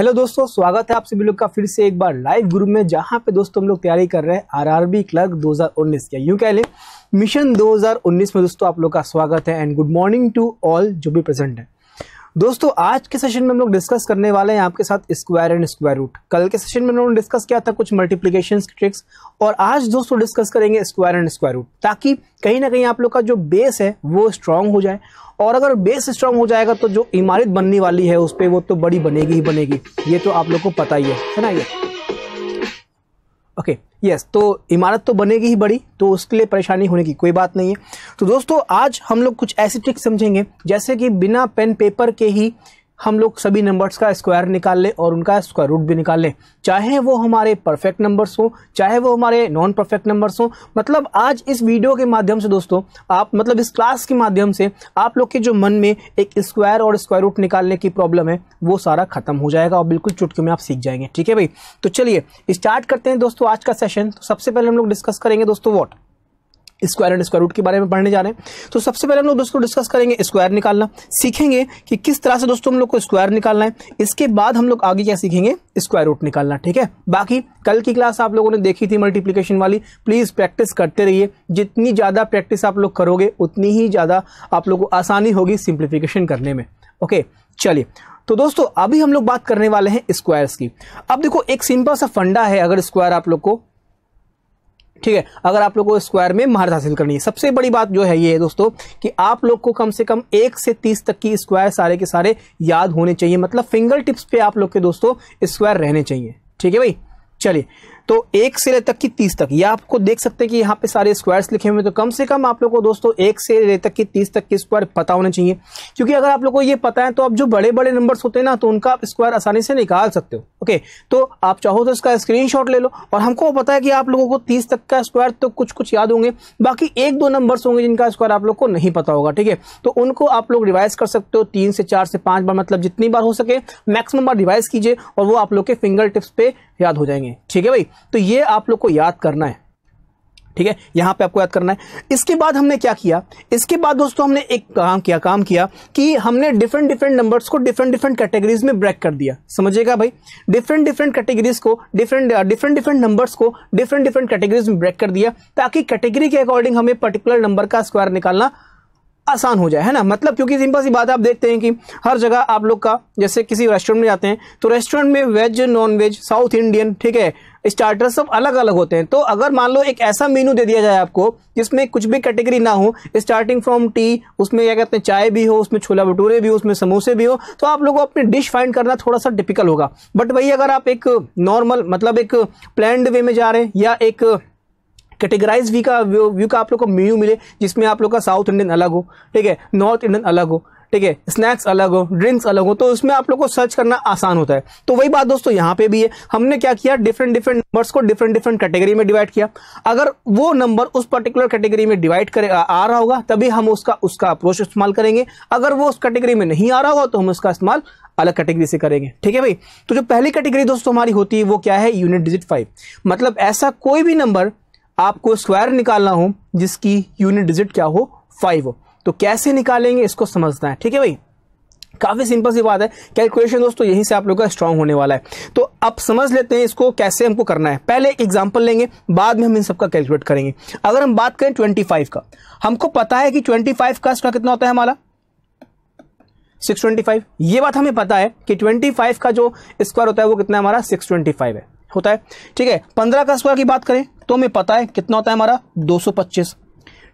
Hello दोस्तों स्वागत है आप सभी लोग का फिर से एक बार लाइव ग्रुप में जहां पे दोस्तों हम लोग तैयारी कर रहे हैं आरआरबी क्लर्क 2019 का यूं कह लें मिशन 2019 में दोस्तों आप लोग का स्वागत है and good morning to all जो भी प्रेजेंट है दोस्तों आज के सेशन में हम लोग डिस्कस करने वाले हैं आपके साथ स्क्वायर एंड स्क्वायर रूट कल के सेशन में उन्होंने डिस्कस किया था कुछ मल्टीप्लीकेशन ट्रिक्स और आज दोस्तों डिस्कस करेंगे स्क्वायर एंड स्क्वायर रूट ताकि कहीं ना कहीं आप लोग का जो बेस है वो स्ट्रांग हो जाए और अगर बेस स्ट्रांग हो जाएगा तो जो इमारत बनने वाली है उस पर वो तो बड़ी बनेगी ही बनेगी ये तो आप लोग को पता ही है है ना ये ओके okay, यस yes, तो इमारत तो बनेगी ही बड़ी तो उसके लिए परेशानी होने की कोई बात नहीं है तो दोस्तों आज हम लोग कुछ ऐसी ट्रिक समझेंगे जैसे कि बिना पेन पेपर के ही हम लोग सभी नंबर्स का स्क्वायर निकाल लें और उनका स्क्वायर रूट भी निकाल लें चाहे वो हमारे परफेक्ट नंबर्स हों चाहे वो हमारे नॉन परफेक्ट नंबर्स हों मतलब आज इस वीडियो के माध्यम से दोस्तों आप मतलब इस क्लास के माध्यम से आप लोग के जो मन में एक स्क्वायर और स्क्वायर रूट निकालने की प्रॉब्लम है वो सारा खत्म हो जाएगा और बिल्कुल चुटकी में आप सीख जाएंगे ठीक है भाई तो चलिए स्टार्ट करते हैं दोस्तों आज का सेशन तो सबसे पहले हम लोग डिस्कस करेंगे दोस्तों what square and square root के बारे में पढ़ने जा रहे हैं तो सबसे पहले हम लोग दोस्तों डिस्कस करेंगे स्क्वायर निकालना सीखेंगे कि किस तरह से दोस्तों हम लोग को स्क्वायर निकालना है इसके बाद हम लोग आगे क्या सीखेंगे स्क्वायर रूट निकालना ठीक है बाकी कल की क्लास आप लोगों ने देखी थी मल्टीप्लीकेशन वाली प्लीज़ प्रैक्टिस करते रहिए जितनी ज़्यादा प्रैक्टिस आप लोग करोगे उतनी ही ज़्यादा आप लोग को आसानी होगी सिंप्लीफिकेशन करने में ओके चलिए तो दोस्तों अभी हम लोग बात करने वाले हैं स्क्वायर्स की अब देखो एक सिंपल सा फंडा है अगर स्क्वायर आप लोग को ठीक है अगर आप लोगों को स्क्वायर में महारत हासिल करनी है सबसे बड़ी बात जो है ये है दोस्तों कि आप लोग को कम से कम एक से तीस तक की स्क्वायर सारे के सारे याद होने चाहिए मतलब फिंगर टिप्स पे आप लोग के दोस्तों स्क्वायर रहने चाहिए ठीक है भाई चलिए तो एक से ले तक की तीस तक ये आपको देख सकते हैं कि यहाँ पे सारे स्क्वायर्स लिखे हुए हैं तो कम से कम आप लोग को दोस्तों एक से ले तक की तीस तक के स्क्वायर पता होने चाहिए क्योंकि अगर आप लोग को ये पता है तो आप जो बड़े बड़े नंबर्स होते हैं ना तो उनका आप स्क्वायर आसानी से निकाल सकते हो ओके okay, तो आप चाहो तो इसका स्क्रीनशॉट ले लो और हमको पता है कि आप लोगों को तीस तक का स्क्वायर तो कुछ कुछ याद होंगे बाकी एक दो नंबर्स होंगे जिनका स्क्वायर आप लोग को नहीं पता होगा ठीक है तो उनको आप लोग रिवाइज कर सकते हो तीन से चार से पांच बार मतलब जितनी बार हो सके मैक्सिमम बार रिवाइज कीजिए और वो आप लोग के फिंगर टिप्स पे याद हो जाएंगे ठीक है भाई तो ये आप लोग को याद करना है ठीक है यहां पे आपको याद करना है इसके बाद हमने क्या किया इसके बाद दोस्तों हमने एक काम किया काम किया कि हमने डिफरेंट डिफरेंट नंबर्स को डिफरेंट डिफरेंट कैटेगरीज में ब्रेक कर दिया समझिएगा भाई डिफरेंट डिफरेंट कैटेगरीज को डिफरेंट डिफरेंट डिफरेंट नंबर्स को डिफरेंट डिफरेंट कैटेगरीज में ब्रेक कर दिया ताकि कैटेगरी के अकॉर्डिंग हमें पर्टिकुलर नंबर का स्क्वायर निकालना आसान हो जाए है ना मतलब क्योंकि सिंपल सी बात है आप देखते हैं कि हर जगह आप लोग का जैसे किसी रेस्टोरेंट में जाते हैं तो रेस्टोरेंट में veg non veg South Indian ठीक है स्टार्टर सब अलग अलग होते हैं तो अगर मान लो एक ऐसा मेनू दे दिया जाए आपको जिसमें कुछ भी कैटेगरी ना हो स्टार्टिंग फ्रॉम टी उसमें क्या कहते हैं चाय भी हो उसमें छोला भटूरे भी हो उसमें समोसे भी हो तो आप लोगों को अपनी डिश फाइंड करना थोड़ा सा डिफिकल्ट होगा बट वही अगर आप एक नॉर्मल मतलब एक प्लैंड वे में जा रहे हैं या एक कैटेगराइज व्यू का व्यू का आप लोग को मेन्यू मिले जिसमें आप लोग का साउथ इंडियन अलग हो ठीक है नॉर्थ इंडियन अलग हो ठीक है स्नैक्स अलग हो ड्रिंक्स अलग हो तो उसमें आप लोग को सर्च करना आसान होता है तो वही बात दोस्तों यहाँ पे भी है हमने क्या किया डिफरेंट डिफरेंट नंबर्स को डिफरेंट डिफरेंट कैटेगरी में डिवाइड किया अगर वो नंबर उस पर्टिकुलर कैटेगरी में डिवाइड करे आ रहा होगा तभी हम उसका उसका अप्रोच इस्तेमाल करेंगे अगर वो उस कैटेगरी में नहीं आ रहा होगा तो हम उसका इस्तेमाल अलग कैटेगरी से करेंगे ठीक है भाई तो जो पहली कैटेगरी दोस्तों हमारी होती है वो क्या है यूनिट डिजिट फाइव मतलब ऐसा कोई भी नंबर आपको स्क्वायर निकालना हो जिसकी यूनिट डिजिट क्या हो फाइव हो तो कैसे निकालेंगे इसको समझना है ठीक है भाई काफ़ी सिंपल सी बात है कैलकुलेशन दोस्तों यहीं से आप लोग का स्ट्रांग होने वाला है तो अब समझ लेते हैं इसको कैसे हमको करना है पहले एक एग्जाम्पल लेंगे बाद में हम इन सबका कैलकुलेट करेंगे अगर हम बात करें 25 का हमको पता है कि 25 का स्क्वायर कितना होता है हमारा 625 ये बात हमें पता है कि 25 का जो स्क्वायर होता है वो कितना हमारा सिक्स है होता है ठीक है पंद्रह का स्क्वायर की बात करें तो हमें पता है कितना होता है हमारा दो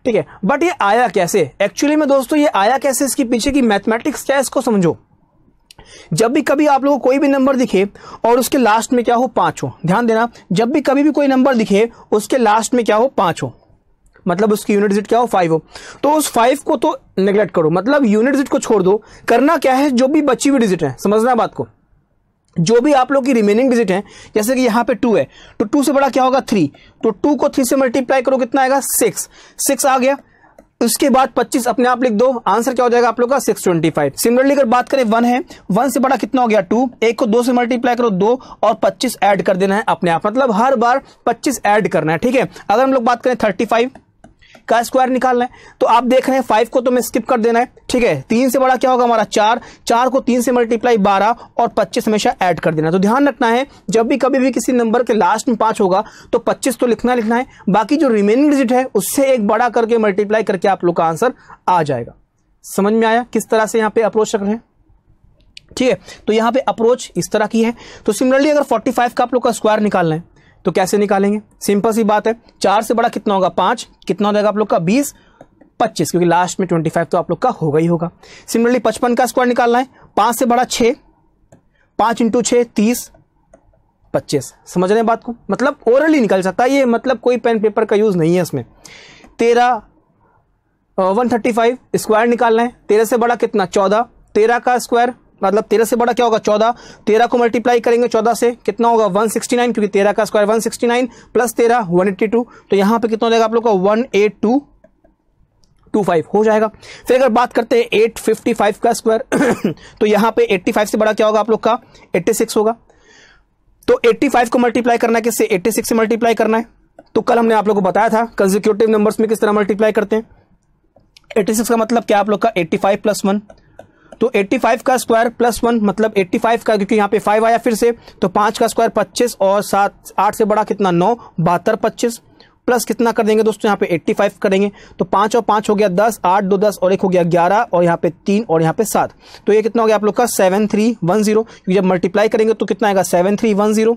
ठीक है बट ये आया कैसे एक्चुअली में दोस्तों ये आया कैसे इसके पीछे की मैथमेटिक्स क्या है इसको समझो जब भी कभी आप लोगों को कोई भी नंबर दिखे और उसके लास्ट में क्या हो पांच हो ध्यान देना जब भी कभी भी कोई नंबर दिखे उसके लास्ट में क्या हो पांच हो मतलब उसकी यूनिट डिजिट क्या हो फाइव हो तो उस फाइव को तो निगलेक्ट करो मतलब यूनिट डिजिट को छोड़ दो करना क्या है जो भी बची हुई डिजिट है समझना बात को जो भी आप लोग की रिमेनिंग डिजिट है जैसे कि यहां पे टू है तो टू से बड़ा क्या होगा थ्री तो टू को थ्री से मल्टीप्लाई करो कितना आएगा सिक्स सिक्स आ गया उसके बाद 25 अपने आप लिख दो आंसर क्या हो जाएगा आप लोग का 625 सिमिलरली अगर बात करें वन है वन से बड़ा कितना हो गया टू एक को दो से मल्टीप्लाई करो दो और 25 ऐड कर देना है अपने आप मतलब हर बार 25 ऐड करना है ठीक है अगर हम लोग बात करें 35 का स्क्वायर निकालना है तो आप देख रहे हैं फाइव को तो मैं स्किप कर देना है ठीक है तीन से बड़ा क्या होगा हमारा चार चार को तीन से मल्टीप्लाई बारह और पच्चीस हमेशा ऐड कर देना तो ध्यान रखना है जब भी कभी भी किसी नंबर के लास्ट में पांच होगा तो पच्चीस तो लिखना लिखना है बाकी जो रिमेनिंग डिजिट है उससे एक बड़ा करके मल्टीप्लाई करके आप लोग का आंसर आ जाएगा समझ में आया किस तरह से यहाँ पे अप्रोच रख रहे हैं ठीक है तो यहाँ पे अप्रोच इस तरह की है तो सिमिलरली अगर 45 का आप लोग का स्क्वायर निकालना है तो कैसे निकालेंगे सिंपल सी बात है चार से बड़ा कितना होगा पांच कितना हो जाएगा आप लोग का बीस पच्चीस क्योंकि लास्ट में ट्वेंटी फाइव तो आप लोग का होगा ही होगा सिमिलरली पचपन का स्क्वायर निकालना है पांच से बड़ा छः पांच इंटू छ तीस पच्चीस समझ रहे हैं बात को मतलब ओरली निकल सकता है ये मतलब कोई पेन पेपर का यूज़ नहीं है इसमें तेरह वन थर्टी फाइव स्क्वायर निकालना है तेरह से बड़ा कितना चौदह तेरह का स्क्वायर मतलब तेरह से बड़ा क्या होगा चौदह तेरह को मल्टीप्लाई करेंगे चौदह से कितना होगा वन सिक्सटी नाइन क्योंकि तेरह का square one sixty nine plus तेरह वन एट्टी टू तो यहां पे कितना हो जाएगा आप लोग का one eight two two five हो जाएगा फिर अगर बात करते हैं एट फिफ्टी फाइव का स्क्वायर तो यहाँ पे एट्टी फाइव से बड़ा क्या होगा आप लोग का एट्टी सिक्स होगा तो एट्टी फाइव को मल्टीप्लाई करना है किससे एट्टी सिक्स से मल्टीप्लाई करना है तो कल हमने आप लोग को बताया था कंजिक्यूटिव नंबर्स में किस तरह मल्टीप्लाई करते हैं एट्टी सिक्स का मतलब क्या आप लोग का एट्टी फाइव प्लस वन तो 85 का स्क्वायर प्लस वन मतलब 85 का क्योंकि यहाँ पे फाइव आया फिर से तो पांच का स्क्वायर पच्चीस और सात आठ से बड़ा कितना नौ बहत्तर पच्चीस प्लस कितना कर देंगे दोस्तों यहाँ पे 85 करेंगे तो पाँच और पाँच हो गया दस आठ दो दस और एक हो गया ग्यारह और यहाँ पे तीन और यहाँ पे सात तो ये कितना हो गया आप लोग का सेवन थ्री वन जीरो जब मल्टीप्लाई करेंगे तो कितना आएगा सेवन थ्री वन जीरो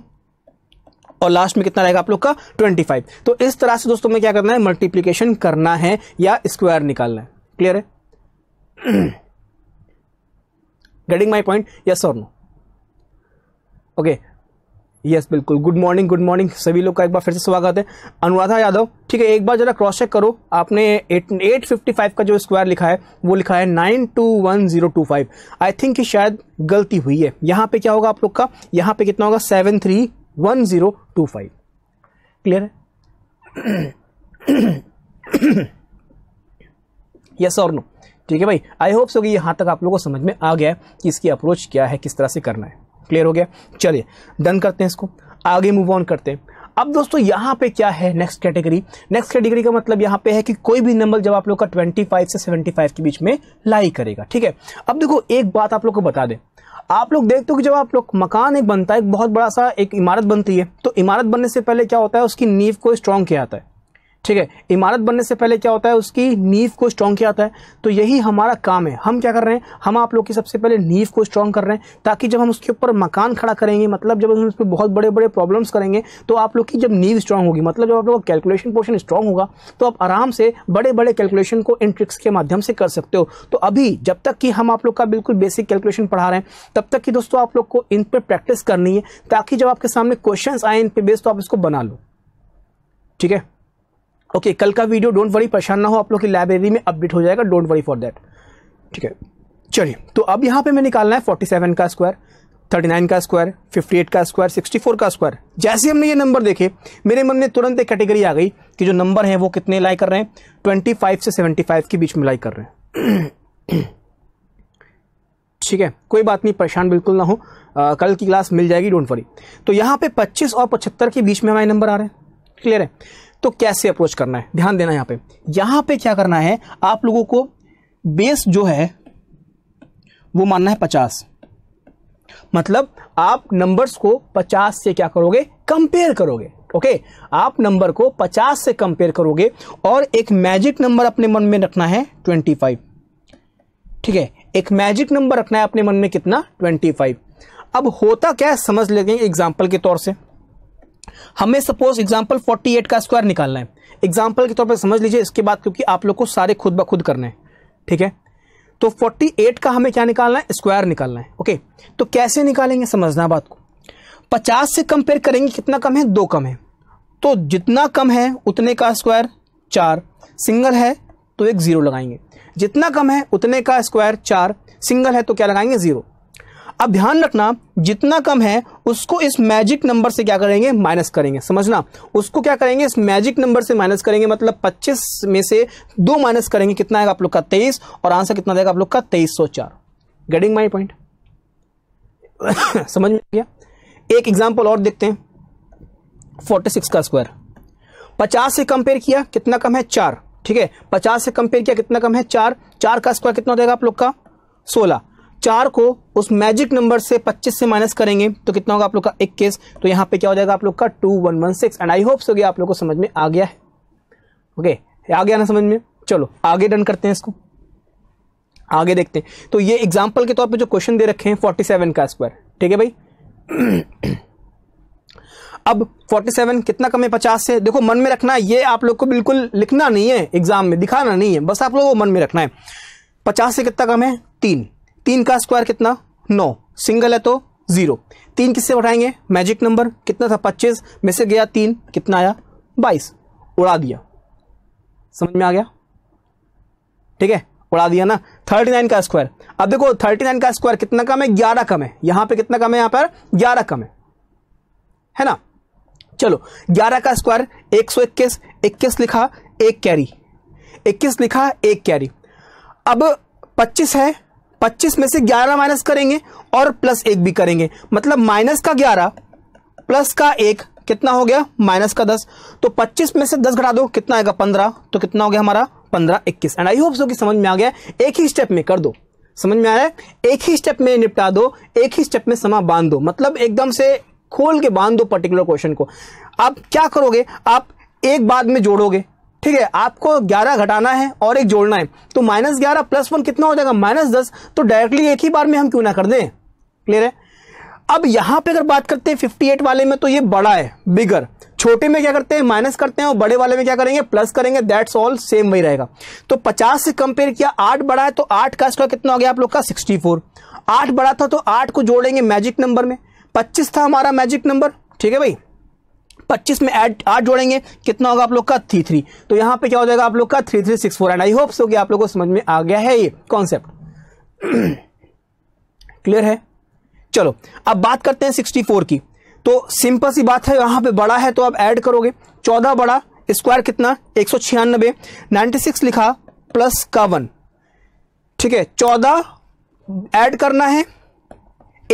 और लास्ट में कितना रहेगा आप लोग का 25 तो इस तरह से दोस्तों में क्या करना है मल्टीप्लीकेशन करना है या स्क्वायर निकालना है क्लियर है गेटिंग माई पॉइंट यस और नो ओके यस बिल्कुल गुड मॉर्निंग गुड मॉर्निंग सभी लोग का एक बार फिर से स्वागत है अनुराधा यादव ठीक है एक बार जरा क्रॉस चेक करो आपने एट एट फिफ्टी फाइव का जो स्क्वायर लिखा है वो लिखा है nine two one zero two five I think कि शायद गलती हुई है यहाँ पे क्या होगा आप लोग का यहाँ पे कितना होगा seven three one zero two five clear है यस और नो ठीक है भाई आई होप सो कि यहाँ तक आप लोगों को समझ में आ गया है कि इसकी अप्रोच क्या है किस तरह से करना है क्लियर हो गया चलिए डन करते हैं इसको आगे मूव ऑन करते हैं अब दोस्तों यहाँ पे क्या है नेक्स्ट कैटेगरी नेक्स्ट कैटेगरी का मतलब यहाँ पे है कि कोई भी नंबर जब आप लोग का 25 से 75 के बीच में लाई करेगा ठीक है अब देखो एक बात आप लोग को बता दें आप लोग देखते हो कि जब आप लोग मकान एक बनता है एक बहुत बड़ा सा एक इमारत बनती है तो इमारत बनने से पहले क्या होता है उसकी नींव को स्ट्रॉन्ग किया जाता है ठीक है इमारत बनने से पहले क्या होता है उसकी नींव को स्ट्रांग किया जाता है तो यही हमारा काम है हम क्या कर रहे हैं हम आप लोग की सबसे पहले नींव को स्ट्रांग कर रहे हैं ताकि जब हम उसके ऊपर मकान खड़ा करेंगे मतलब जब हम उस पर बहुत बड़े बड़े प्रॉब्लम्स करेंगे तो आप लोग की जब नींव स्ट्रांग होगी मतलब जब आप लोग का कैलकुलेशन पोर्शन स्ट्रांग होगा तो आप आराम से बड़े बड़े कैलकुलेशन को इन ट्रिक्स के माध्यम से कर सकते हो तो अभी जब तक कि हम आप लोग का बिल्कुल बेसिक कैलकुलेशन पढ़ा रहे हैं तब तक कि दोस्तों आप लोग को इन पर प्रैक्टिस करनी है ताकि जब आपके सामने क्वेश्चन आए इन पे बेस तो आप इसको बना लो ठीक है ओके okay, कल का वीडियो डोंट वरी परेशान ना हो आप लोग की लाइब्रेरी में अपडेट हो जाएगा डोंट वरी फॉर दैट ठीक है चलिए तो अब यहाँ पे मैं निकालना है 47 का स्क्वायर 39 का स्क्वायर 58 का स्क्वायर 64 का स्क्वायर जैसे हमने ये नंबर देखे मेरे मन में तुरंत एक कैटेगरी आ गई कि जो नंबर है वो कितने लाई कर रहे हैं ट्वेंटी से सेवेंटी के बीच में लाई कर रहे हैं ठीक है कोई बात नहीं परेशान बिल्कुल ना हो आ, कल की क्लास मिल जाएगी डोंट वरी तो यहाँ पे पच्चीस और पचहत्तर के बीच में हमारे नंबर आ रहे हैं क्लियर है तो कैसे अप्रोच करना है ध्यान देना यहां पे यहां पे क्या करना है आप लोगों को बेस जो है वो मानना है पचास मतलब आप नंबर्स को पचास से क्या करोगे कंपेयर करोगे ओके okay? आप नंबर को 50 से कंपेयर करोगे और एक मैजिक नंबर अपने मन में रखना है 25 ठीक है एक मैजिक नंबर रखना है अपने मन में कितना 25 अब होता क्या है समझ लेंगे एग्जाम्पल के तौर से हमें सपोज एग्जाम्पल फोर्टी एट का स्क्वायर निकालना है एग्जाम्पल के तौर पर समझ लीजिए इसके बाद क्योंकि आप लोग को सारे खुद ब खुद करने हैं ठीक है तो 48 का हमें क्या निकालना है स्क्वायर निकालना है ओके तो कैसे निकालेंगे समझना बात को 50 से कंपेयर करेंगे कितना कम है दो कम है तो जितना कम है उतने का स्क्वायर चार सिंगल है तो एक ज़ीरो लगाएंगे जितना कम है उतने का स्क्वायर चार सिंगल है तो क्या लगाएंगे ज़ीरो अब ध्यान रखना जितना कम है उसको इस मैजिक नंबर से क्या करेंगे माइनस करेंगे समझना उसको क्या करेंगे इस मैजिक नंबर से माइनस करेंगे मतलब 25 में से दो माइनस करेंगे कितना आएगा आप लोग का 23 और आंसर कितना देगा आप लोग का 2304 गेटिंग माई पॉइंट समझ में गया एक एग्जाम्पल और देखते हैं फोर्टी सिक्स का स्क्वायर पचास से कंपेयर किया कितना कम है चार ठीक है पचास से कंपेयर किया कितना कम है चार चार का स्क्वायर कितना देगा आप लोग का सोलह चार को उस मैजिक नंबर से 25 से माइनस करेंगे तो कितना होगा आप लोग का इक्कीस तो यहाँ पे क्या हो जाएगा आप लोग का two one one six and I हो गया आप लोग को समझ में आ गया है ओके okay, आ गया ना समझ में चलो आगे डन करते हैं इसको आगे देखते हैं तो ये एग्जाम्पल के तौर पर जो क्वेश्चन दे रखे हैं फोर्टी सेवन का स्क्वायर ठीक है भाई अब 47 कितना कम है 50 से देखो मन में रखना है ये आप लोग को बिल्कुल लिखना नहीं है एग्जाम में दिखाना नहीं है बस आप लोगों को मन में रखना है 50 से कितना कम है तीन तीन का स्क्वायर कितना नौ सिंगल है तो जीरो तीन किससे बढ़ाएंगे मैजिक नंबर कितना था पच्चीस में से गया तीन कितना आया बाईस उड़ा दिया समझ में आ गया ठीक है उड़ा दिया ना थर्टी नाइन का स्क्वायर अब देखो थर्टी नाइन का स्क्वायर कितना कम है ग्यारह कम है यहां पे कितना कम है यहां पर ग्यारह कम है है ना चलो ग्यारह का स्क्वायर एक सौ इक्कीस इक्कीस लिखा एक कैरी इक्कीस लिखा एक कैरी अब पच्चीस है 25 में से 11 माइनस करेंगे और प्लस एक भी करेंगे मतलब माइनस का 11 प्लस का एक कितना हो गया माइनस का 10 तो 25 में से 10 घटा दो कितना आएगा 15 तो कितना हो गया हमारा 15 21 एंड आई होप सो कि समझ में आ गया एक ही स्टेप में कर दो समझ में आया एक ही स्टेप में निपटा दो एक ही स्टेप में समा बांध दो मतलब एकदम से खोल के बांध दो पर्टिकुलर क्वेश्चन को आप क्या करोगे आप एक बाद में जोड़ोगे ठीक है आपको 11 घटाना है और एक जोड़ना है तो माइनस ग्यारह प्लस वन कितना हो जाएगा माइनस दस तो डायरेक्टली एक ही बार में हम क्यों ना कर दें क्लियर है अब यहां पे अगर बात करते हैं 58 वाले में तो ये बड़ा है बिगर छोटे में क्या करते हैं माइनस करते हैं और बड़े वाले में क्या करेंगे प्लस करेंगे दैट्स ऑल सेम वही रहेगा तो पचास से कंपेयर किया आठ बड़ा है तो आठ का स्क्वायर कितना हो गया आप लोग का फोर आठ बड़ा था तो आठ को जोड़ेंगे मैजिक नंबर में पच्चीस था हमारा मैजिक नंबर ठीक है भाई 25 में एड आठ जोड़ेंगे कितना होगा आप लोग का थ्री थ्री तो यहाँ पे क्या हो जाएगा आप लोग का three three six four and I hope so कि आप लोग को समझ में आ गया है ये कॉन्सेप्ट क्लियर है चलो अब बात करते हैं सिक्सटी फोर की तो सिंपल सी बात है यहाँ पे बड़ा है तो आप ऐड करोगे चौदह बड़ा स्क्वायर कितना एक सौ छियानबे नाइन्टी सिक्स लिखा प्लस का वन ठीक है चौदह ऐड करना है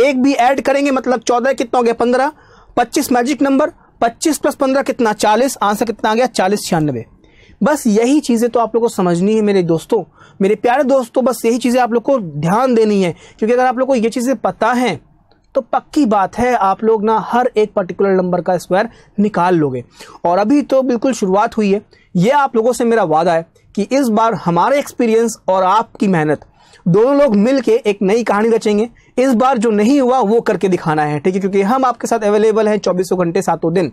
एक भी ऐड करेंगे मतलब चौदह कितना हो गया पंद्रह पच्चीस मैजिक नंबर 25 प्लस 15 कितना 40 आंसर कितना आ गया चालीस छियानवे बस यही चीज़ें तो आप लोग को समझनी है मेरे दोस्तों मेरे प्यारे दोस्तों बस यही चीज़ें आप लोग को ध्यान देनी है क्योंकि अगर आप लोग को ये चीज़ें पता हैं तो पक्की बात है आप लोग ना हर एक पर्टिकुलर नंबर का स्क्वायर निकाल लोगे और अभी तो बिल्कुल शुरुआत हुई है ये आप लोगों से मेरा वादा है कि इस बार हमारे एक्सपीरियंस और आपकी मेहनत दोनों लोग मिल के एक नई कहानी रचेंगे इस बार जो नहीं हुआ वो करके दिखाना है ठीक है क्योंकि हम आपके साथ अवेलेबल हैं चौबीसों घंटे सातों दिन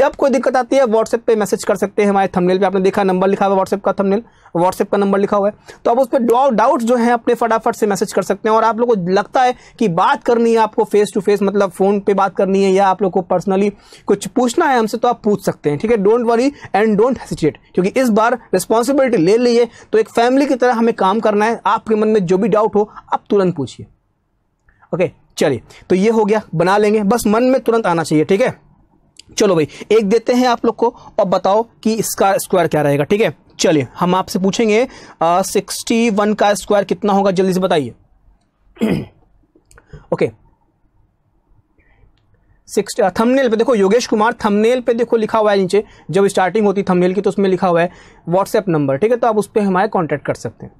जब कोई दिक्कत आती है व्हाट्सएप पे मैसेज कर सकते हैं हमारे थंबनेल पे आपने देखा नंबर लिखा हुआ व्हाट्सएप का थंबनेल व्हाट्सएप का नंबर लिखा हुआ है तो आप उस पर डाउट जो है अपने फटाफट से मैसेज कर सकते हैं और आप लोग को लगता है कि बात करनी है आपको फेस टू फेस मतलब फोन पे बात करनी है या आप लोग को पर्सनली कुछ पूछना है हमसे तो आप पूछ सकते हैं ठीक है don't worry and don't hesitate क्योंकि इस बार रिस्पॉन्सिबिलिटी ले लिए तो एक फैमिली की तरह हमें काम करना है आपके मन में जो भी डाउट हो आप तुरंत पूछिए ओके चलिए तो ये हो गया बना लेंगे बस मन में तुरंत आना चाहिए ठीक है चलो भाई एक देते हैं आप लोग को और बताओ कि इसका स्क्वायर क्या रहेगा ठीक है चलिए हम आपसे पूछेंगे सिक्सटी वन का स्क्वायर कितना होगा जल्दी से बताइए ओके थंबनेल पे देखो योगेश कुमार थंबनेल पे देखो लिखा हुआ है नीचे जब स्टार्टिंग होती थंबनेल की तो उसमें लिखा हुआ है व्हाट्सएप नंबर ठीक है तो आप उस पर हमारे कॉन्टैक्ट कर सकते हैं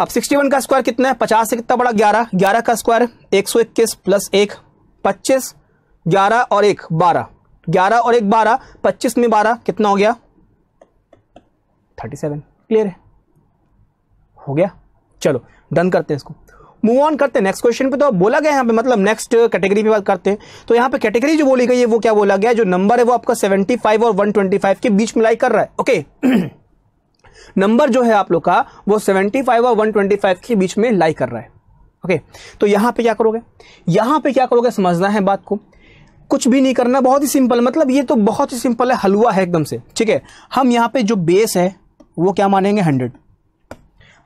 अब 61 का स्क्वायर कितना है 50 से कितना बड़ा 11 11 का स्क्वायर एक सौ इक्कीस प्लस एक पच्चीस ग्यारह और एक बारह ग्यारह और एक बारह पच्चीस में बारह कितना हो गया थर्टी सेवन क्लियर है हो गया चलो डन करते हैं इसको मूव ऑन करते हैं नेक्स्ट क्वेश्चन पे तो बोला गया यहाँ पे मतलब नेक्स्ट कैटेगरी पे बात करते हैं तो यहाँ पे कैटेगरी जो बोली गई है वो क्या बोला गया जो नंबर है वो आपका 75 और 125 के बीच में लाई कर रहा है ओके नंबर जो है आप लोग का वो 75 और 125 के बीच में लाई कर रहा है ओके तो यहां पे क्या करोगे यहां पे क्या करोगे समझना है बात को कुछ भी नहीं करना बहुत ही सिंपल मतलब ये तो बहुत ही सिंपल है हलवा है एकदम से ठीक है हम यहां पे जो बेस है वो क्या मानेंगे हंड्रेड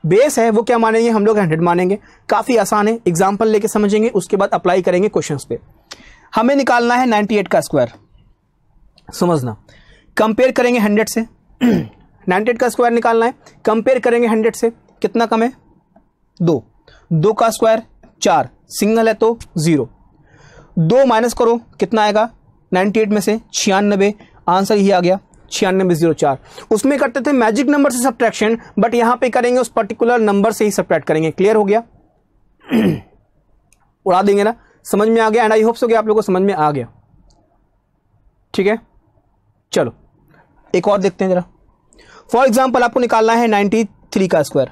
बेस है वो क्या मानेंगे हम लोग हंड्रेड मानेंगे काफ़ी आसान है एग्जाम्पल लेके समझेंगे उसके बाद अप्लाई करेंगे क्वेश्चन पे हमें निकालना है नाइनटी एट का स्क्वायर समझना कंपेयर करेंगे हंड्रेड से नाइन्टी का स्क्वायर निकालना है कंपेयर करेंगे हंड्रेड से कितना कम है दो दो का स्क्वायर चार सिंगल है तो ज़ीरो दो माइनस करो कितना आएगा नाइन्टी एट में से छियानबे आंसर यही आ गया छियानबे जीरो चार उसमें करते थे मैजिक नंबर से सब्ट्रैक्शन बट यहां पे करेंगे उस पर्टिकुलर नंबर से ही सब्ट्रैक्ट करेंगे क्लियर हो गया उड़ा देंगे ना समझ में आ गया एंड आई होप्स हो गया आप लोगों को समझ में आ गया ठीक है चलो एक और देखते हैं ज़रा फॉर एग्जाम्पल आपको निकालना है नाइन्टी थ्री का स्क्वायर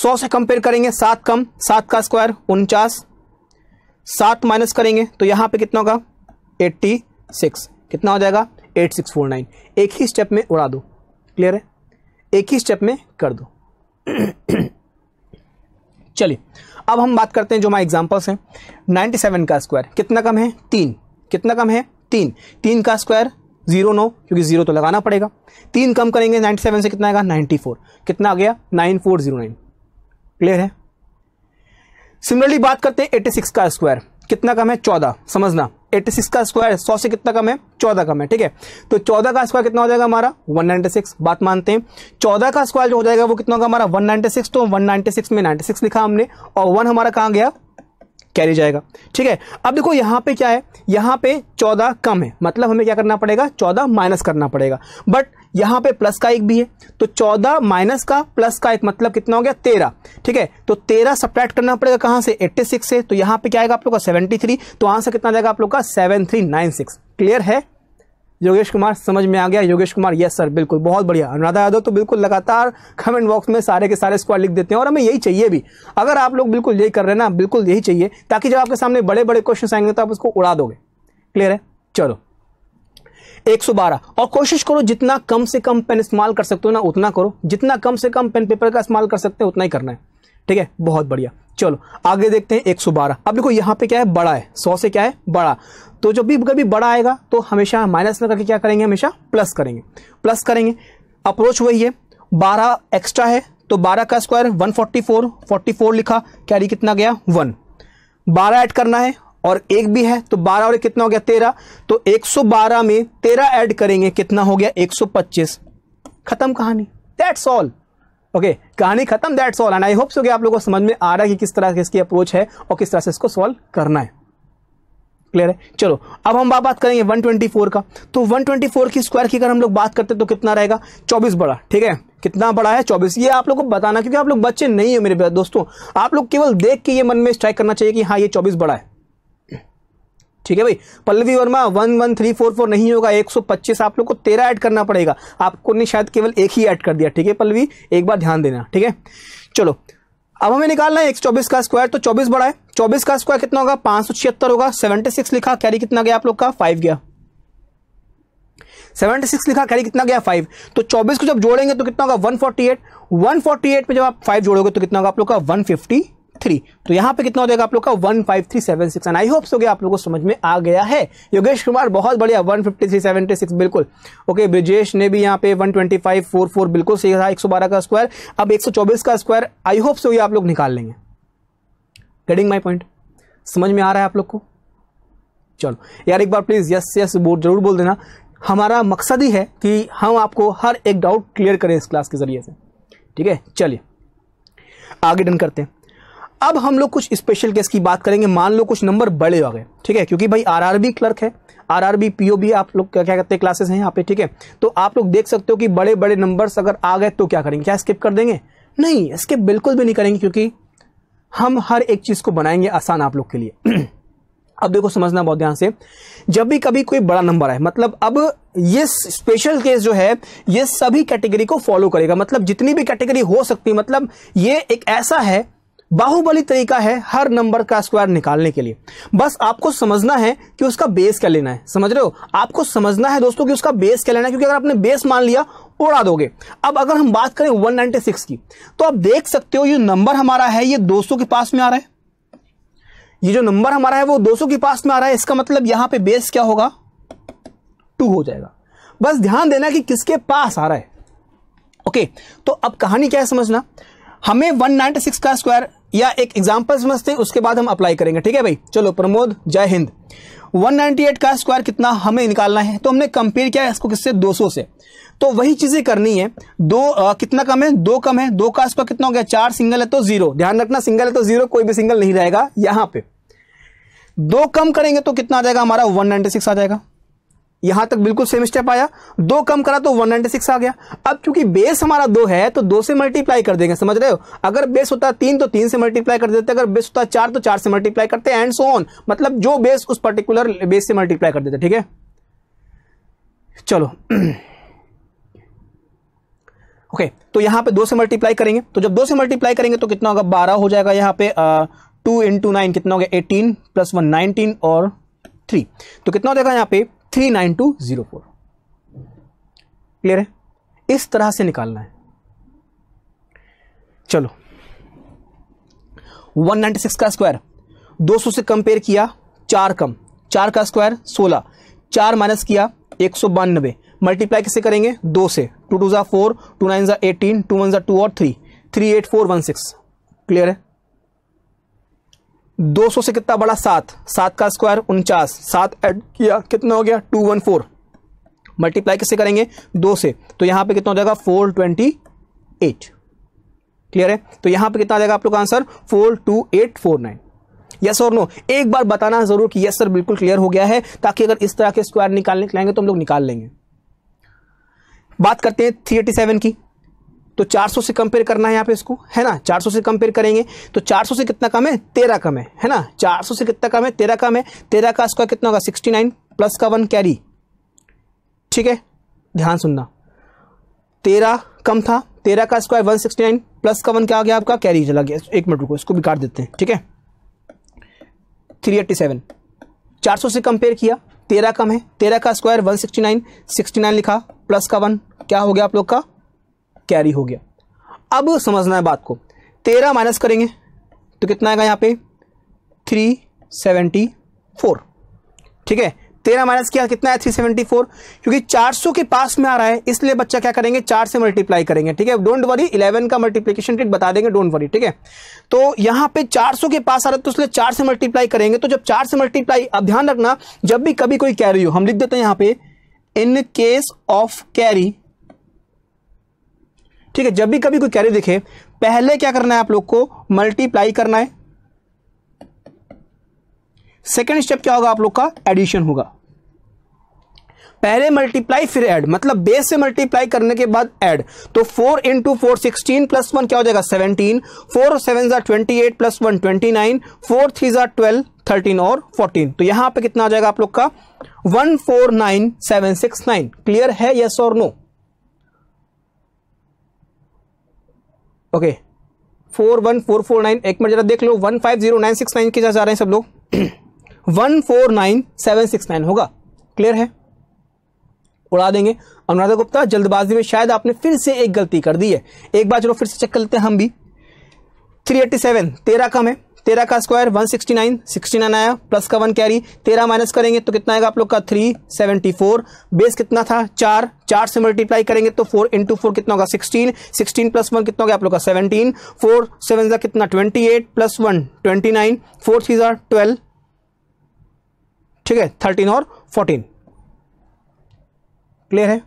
सौ से कंपेयर करेंगे सात कम सात का स्क्वायर उनचास सात माइनस करेंगे तो यहां पे कितना होगा एट्टी सिक्स कितना हो जाएगा एट सिक्स फोर नाइन एक ही स्टेप में उड़ा दो क्लियर है एक ही स्टेप में कर दो चलिए अब हम बात करते हैं जो हमारे एग्जाम्पल्स हैं नाइन्टी सेवन का स्क्वायर कितना कम है तीन कितना कम है तीन तीन का स्क्वायर जीरो नो क्योंकि जीरो तो लगाना पड़ेगा तीन कम करेंगे नाइन्टी सेवन से कितना आएगा नाइन्टी फोर कितना आ गया nine four zero nine clear है सिमिलरली बात करते हैं एट्टी सिक्स का स्क्वायर कितना कम है चौदह समझना एट्टी सिक्स का स्क्वायर सौ से कितना कम है चौदह कम है ठीक है तो चौदह का स्क्वायर कितना हो जाएगा हमारा वन नाइन्टी सिक्स बात मानते हैं चौदह का स्क्वायर जो हो जाएगा वो कितना होगा हमारा वन नाइन्टी सिक्स तो वन नाइन्टी सिक्स में नाइन्टी सिक्स लिखा हमने और वन हमारा कहाँ गया कैरी जाएगा ठीक है अब देखो यहाँ पे क्या है यहाँ पे चौदह कम है मतलब हमें क्या करना पड़ेगा चौदह माइनस करना पड़ेगा बट यहाँ पे प्लस का एक भी है तो चौदह माइनस का प्लस का एक मतलब कितना हो गया तेरह ठीक है तो तेरह सप्रैक्ट करना पड़ेगा कहाँ से एट्टी सिक्स से तो यहाँ पे क्या आएगा आप लोग का सेवेंटी थ्री तो आंसर कितना जाएगा आप लोग का seven three nine six clear है योगेश कुमार समझ में आ गया योगेश कुमार यस सर बिल्कुल बहुत बढ़िया अनुराधा यादव तो बिल्कुल लगातार कमेंट बॉक्स में सारे के सारे स्क्वाड लिख देते हैं और हमें यही चाहिए भी अगर आप लोग बिल्कुल यही कर रहे हैं ना बिल्कुल यही चाहिए ताकि जब आपके सामने बड़े बड़े क्वेश्चन आएंगे तो आप उसको उड़ा दोगे क्लियर है चलो 112 और कोशिश करो जितना कम से कम पेन इस्तेमाल कर सकते हो ना उतना करो जितना कम से कम पेन पेपर का इस्तेमाल कर सकते हो उतना ही करना है ठीक है बहुत बढ़िया चलो आगे देखते हैं 112 अब देखो यहाँ पे क्या है बड़ा है 100 से क्या है बड़ा तो जब भी कभी बड़ा आएगा तो हमेशा माइनस में करके क्या करेंगे हमेशा प्लस करेंगे प्लस करेंगे अप्रोच वही है 12 एक्स्ट्रा है तो 12 का स्क्वायर 144 44 लिखा कैरी कितना गया वन बारह ऐड करना है और एक भी है तो बारह और कितना हो गया तेरह तो बारह में तेरह ऐड करेंगे कितना हो गया पच्चीस खत्म कहानी दैट्स ऑल ओके कहानी खत्म that's all and I hope so कि आप लोगों को समझ में आ रहा है कि किस तरह से इसकी अप्रोच है और किस तरह से इसको सॉल्व करना है क्लियर है चलो अब हम बात करेंगे 124 का तो 124 की स्क्वायर की अगर हम लोग बात करते हैं तो कितना रहेगा 24 बड़ा ठीक है कितना बड़ा है 24 ये आप लोग को बताना क्योंकि आप लोग बच्चे नहीं हो मेरे दोस्तों आप लोग केवल देख के ये मन में स्ट्राइक करना चाहिए कि हाँ ये चौबीस बड़ा है ठीक है भाई Pallavi Verma one one three four four नहीं होगा एक सौ पच्चीस आप लोग को तेरह ऐड करना पड़ेगा आपको ने शायद केवल एक ही ऐड कर दिया ठीक है पल्लवी एक बार ध्यान देना ठीक है चलो अब हमें निकालना है एक चौबीस का स्क्वायर तो चौबीस बड़ा है चौबीस का स्क्वायर कितना होगा पांच सौ छिहत्तर होगा सेवेंटी सिक्स लिखा कैरी कितना गया आप लोग का फाइव गया सेवेंटी सिक्स लिखा कैरी कितना गया फाइव तो चौबीस को जब जोड़ेंगे तो कितना होगा one forty eight one forty eight में जब आप फाइव जोड़ोगे तो कितना होगा आप लोग का वन फिफ्टी थ्री तो यहाँ पे कितना हो जाएगा आप लोग का one five three seven six I hopes हो गया आप लोगों को समझ में आ गया है योगेश कुमार बहुत बढ़िया one fifty three seventy six बिल्कुल ओके ब्रिजेश ने भी यहाँ पे one twenty five four four बिल्कुल सही था एक सौ बारह का स्क्वायर अब एक सौ चौबीस का स्क्वायर आई होप्स हो गया आप लोग निकाल लेंगे गेटिंग माई पॉइंट समझ में आ रहा है आप लोग को चलो यार एक बार प्लीज़ यस यस बोर्ड जरूर बोल देना हमारा मकसद ही है कि हम आपको हर एक डाउट क्लियर करें इस क्लास के ज़रिए से ठीक है चलिए आगे डन करते हैं अब हम लोग कुछ स्पेशल केस की बात करेंगे मान लो कुछ नंबर बड़े हो गए ठीक है क्योंकि भाई आरआरबी क्लर्क है आरआरबी पीओबी आप लोग क्या क्या कहते हैं क्लासेस हैं यहाँ पे ठीक है तो आप लोग देख सकते हो कि बड़े बड़े नंबर्स अगर आ गए तो क्या करेंगे क्या स्किप कर देंगे नहीं स्किप बिल्कुल भी नहीं करेंगे क्योंकि हम हर एक चीज़ को बनाएंगे आसान आप लोग के लिए अब देखो समझना बहुत ध्यान से जब भी कभी कोई बड़ा नंबर आए मतलब अब ये स्पेशल केस जो है ये सभी कैटेगरी को फॉलो करेगा मतलब जितनी भी कैटेगरी हो सकती है मतलब ये एक ऐसा है बाहुबली तरीका है हर नंबर का स्क्वायर निकालने के लिए बस आपको समझना है कि उसका बेस क्या लेना है समझ रहे हो आपको समझना है दोस्तों कि उसका बेस क्या लेना है क्योंकि अगर आपने बेस मान लिया उड़ा दोगे अब अगर हम बात करें 196 की तो आप देख सकते हो ये नंबर हमारा है ये 200 के पास में आ रहा है ये जो नंबर हमारा है वो दो के पास में आ रहा है इसका मतलब यहां पर बेस क्या होगा टू हो जाएगा बस ध्यान देना कि किसके पास आ रहा है ओके तो अब कहानी क्या है समझना हमें 196 का स्क्वायर या एक एग्जाम्पल समझते हैं उसके बाद हम अप्लाई करेंगे ठीक है भाई चलो प्रमोद जय हिंद 198 का स्क्वायर कितना हमें निकालना है तो हमने कंपेयर किया इसको किससे 200 से तो वही चीजें करनी है दो आ, कितना कम है दो कम है दो का स्क्वायर कितना हो गया चार सिंगल है तो जीरो ध्यान रखना सिंगल है तो जीरो कोई भी सिंगल नहीं रहेगा यहां पे दो कम करेंगे तो कितना आ जाएगा हमारा 196 आ जाएगा यहां तक बिल्कुल सेम स्टेप आया दो कम करा तो वन सिक्स आ गया अब क्योंकि बेस हमारा दो है तो दो से मल्टीप्लाई कर देंगे समझ रहे हो अगर बेस होता तीन तो तीन से मल्टीप्लाई कर देते अगर बेस होता चार तो चार से मल्टीप्लाई करते एंड सो ऑन मतलब जो बेस उस पर्टिकुलर बेस से मल्टीप्लाई कर देते ठीक है चलो ओके okay, तो यहां पे दो से मल्टीप्लाई करेंगे तो जब दो से मल्टीप्लाई करेंगे तो कितना होगा बारह हो जाएगा यहां पे टू इंटू नाइन कितना होगा एटीन प्लस वन नाइनटीन और थ्री तो कितना हो जाएगा यहाँ पे three nine two zero four clear है इस तरह से निकालना है चलो 196 का स्क्वायर 200 से कंपेयर किया चार कम चार का स्क्वायर 16 चार माइनस किया एक सौ बानबे मल्टीप्लाई किसे करेंगे दो से टू टू ज़ा फोर टू नाइन ज़ा एटीन टू वन ज़ा टू और three three eight four one six clear है 200 से कितना बड़ा सात सात का स्क्वायर उनचास सात ऐड किया कितना हो गया टू वन फोर मल्टीप्लाई किससे करेंगे दो से तो यहां पे कितना हो जाएगा फोर ट्वेंटी एट क्लियर है तो यहां पे कितना आ जाएगा आप लोग का answer four two eight four nine yes और नो एक बार बताना जरूर कि यस सर बिल्कुल क्लियर हो गया है ताकि अगर इस तरह के स्क्वायर निकालने के लाएंगे तो हम लोग निकाल लेंगे बात करते हैं थ्री एटी सेवन की तो 400 से कंपेयर करना है यहाँ पे इसको है ना 400 से कंपेयर करेंगे तो 400 से कितना कम है तेरह कम है है ना 400 से कितना कम है तेरह कम है तेरह का स्क्वायर कितना होगा 69 प्लस का वन कैरी ठीक है ध्यान सुनना तेरह कम था तेरह का square one sixty nine plus का वन क्या हो गया आपका कैरी चला गया एक मिनट रुको इसको भी काट देते हैं ठीक है थ्री एट्टी सेवन चार सौ से कंपेयर किया तेरह कम है तेरह का square one sixty nine sixty nine लिखा प्लस का वन क्या हो गया आप लोग का कैरी हो गया अब समझना है बात को तेरह माइनस करेंगे तो कितना आएगा यहाँ पे थ्री सेवेंटी फोर ठीक है तेरह माइनस किया कितना है थ्री सेवेंटी फोर क्योंकि चार सौ के पास में आ रहा है इसलिए बच्चा क्या करेंगे चार से मल्टीप्लाई करेंगे ठीक है डोंट वरी इलेवन का मल्टीप्लीकेशन ट्रिक बता देंगे डोंट वरी ठीक है तो यहाँ पे चार सौ के पास आ रहा है तो इसलिए चार से मल्टीप्लाई करेंगे तो जब चार से मल्टीप्लाई अब ध्यान रखना जब भी कभी कोई कैरी हो हम लिख देते हैं यहाँ पे इन केस ऑफ कैरी ठीक है जब भी कभी कोई कैरी दिखे पहले क्या करना है आप लोग को मल्टीप्लाई करना है सेकेंड स्टेप क्या होगा आप लोग का एडिशन होगा पहले मल्टीप्लाई फिर ऐड मतलब बेस से मल्टीप्लाई करने के बाद ऐड तो four into four sixteen plus one क्या हो जाएगा सेवनटीन फोर सेवन जार twenty eight plus one twenty nine four three जार ट्वेल्व थर्टीन और फोर्टीन तो यहां पे कितना आ जाएगा आप लोग का one four nine seven six nine clear है यस और no okay four one four four nine एक मिनट जरा देख लो one five zero nine six nine के जा रहे हैं सब लोग one four nine seven six nine होगा क्लियर है उड़ा देंगे अनुराधा गुप्ता जल्दबाजी में शायद आपने फिर से एक गलती कर दी है एक बार चलो फिर से चेक कर लेते हैं हम भी थ्री एट्टी सेवन तेरह कम है तेरह का square one sixty nine sixty nine आया प्लस का वन कैरी तेरह माइनस करेंगे तो कितना आएगा आप लोग का थ्री सेवेंटी फोर बेस कितना था चार चार से मल्टीप्लाई करेंगे तो फोर इंटू फोर कितना होगा सिक्सटीन सिक्सटीन प्लस वन कितना हो आप लोग का सेवनटीन फोर सेवन ज़ा कितना twenty eight plus one twenty nine four three ज़ा ट्वेल्व ठीक है थर्टीन और फोर्टीन क्लियर है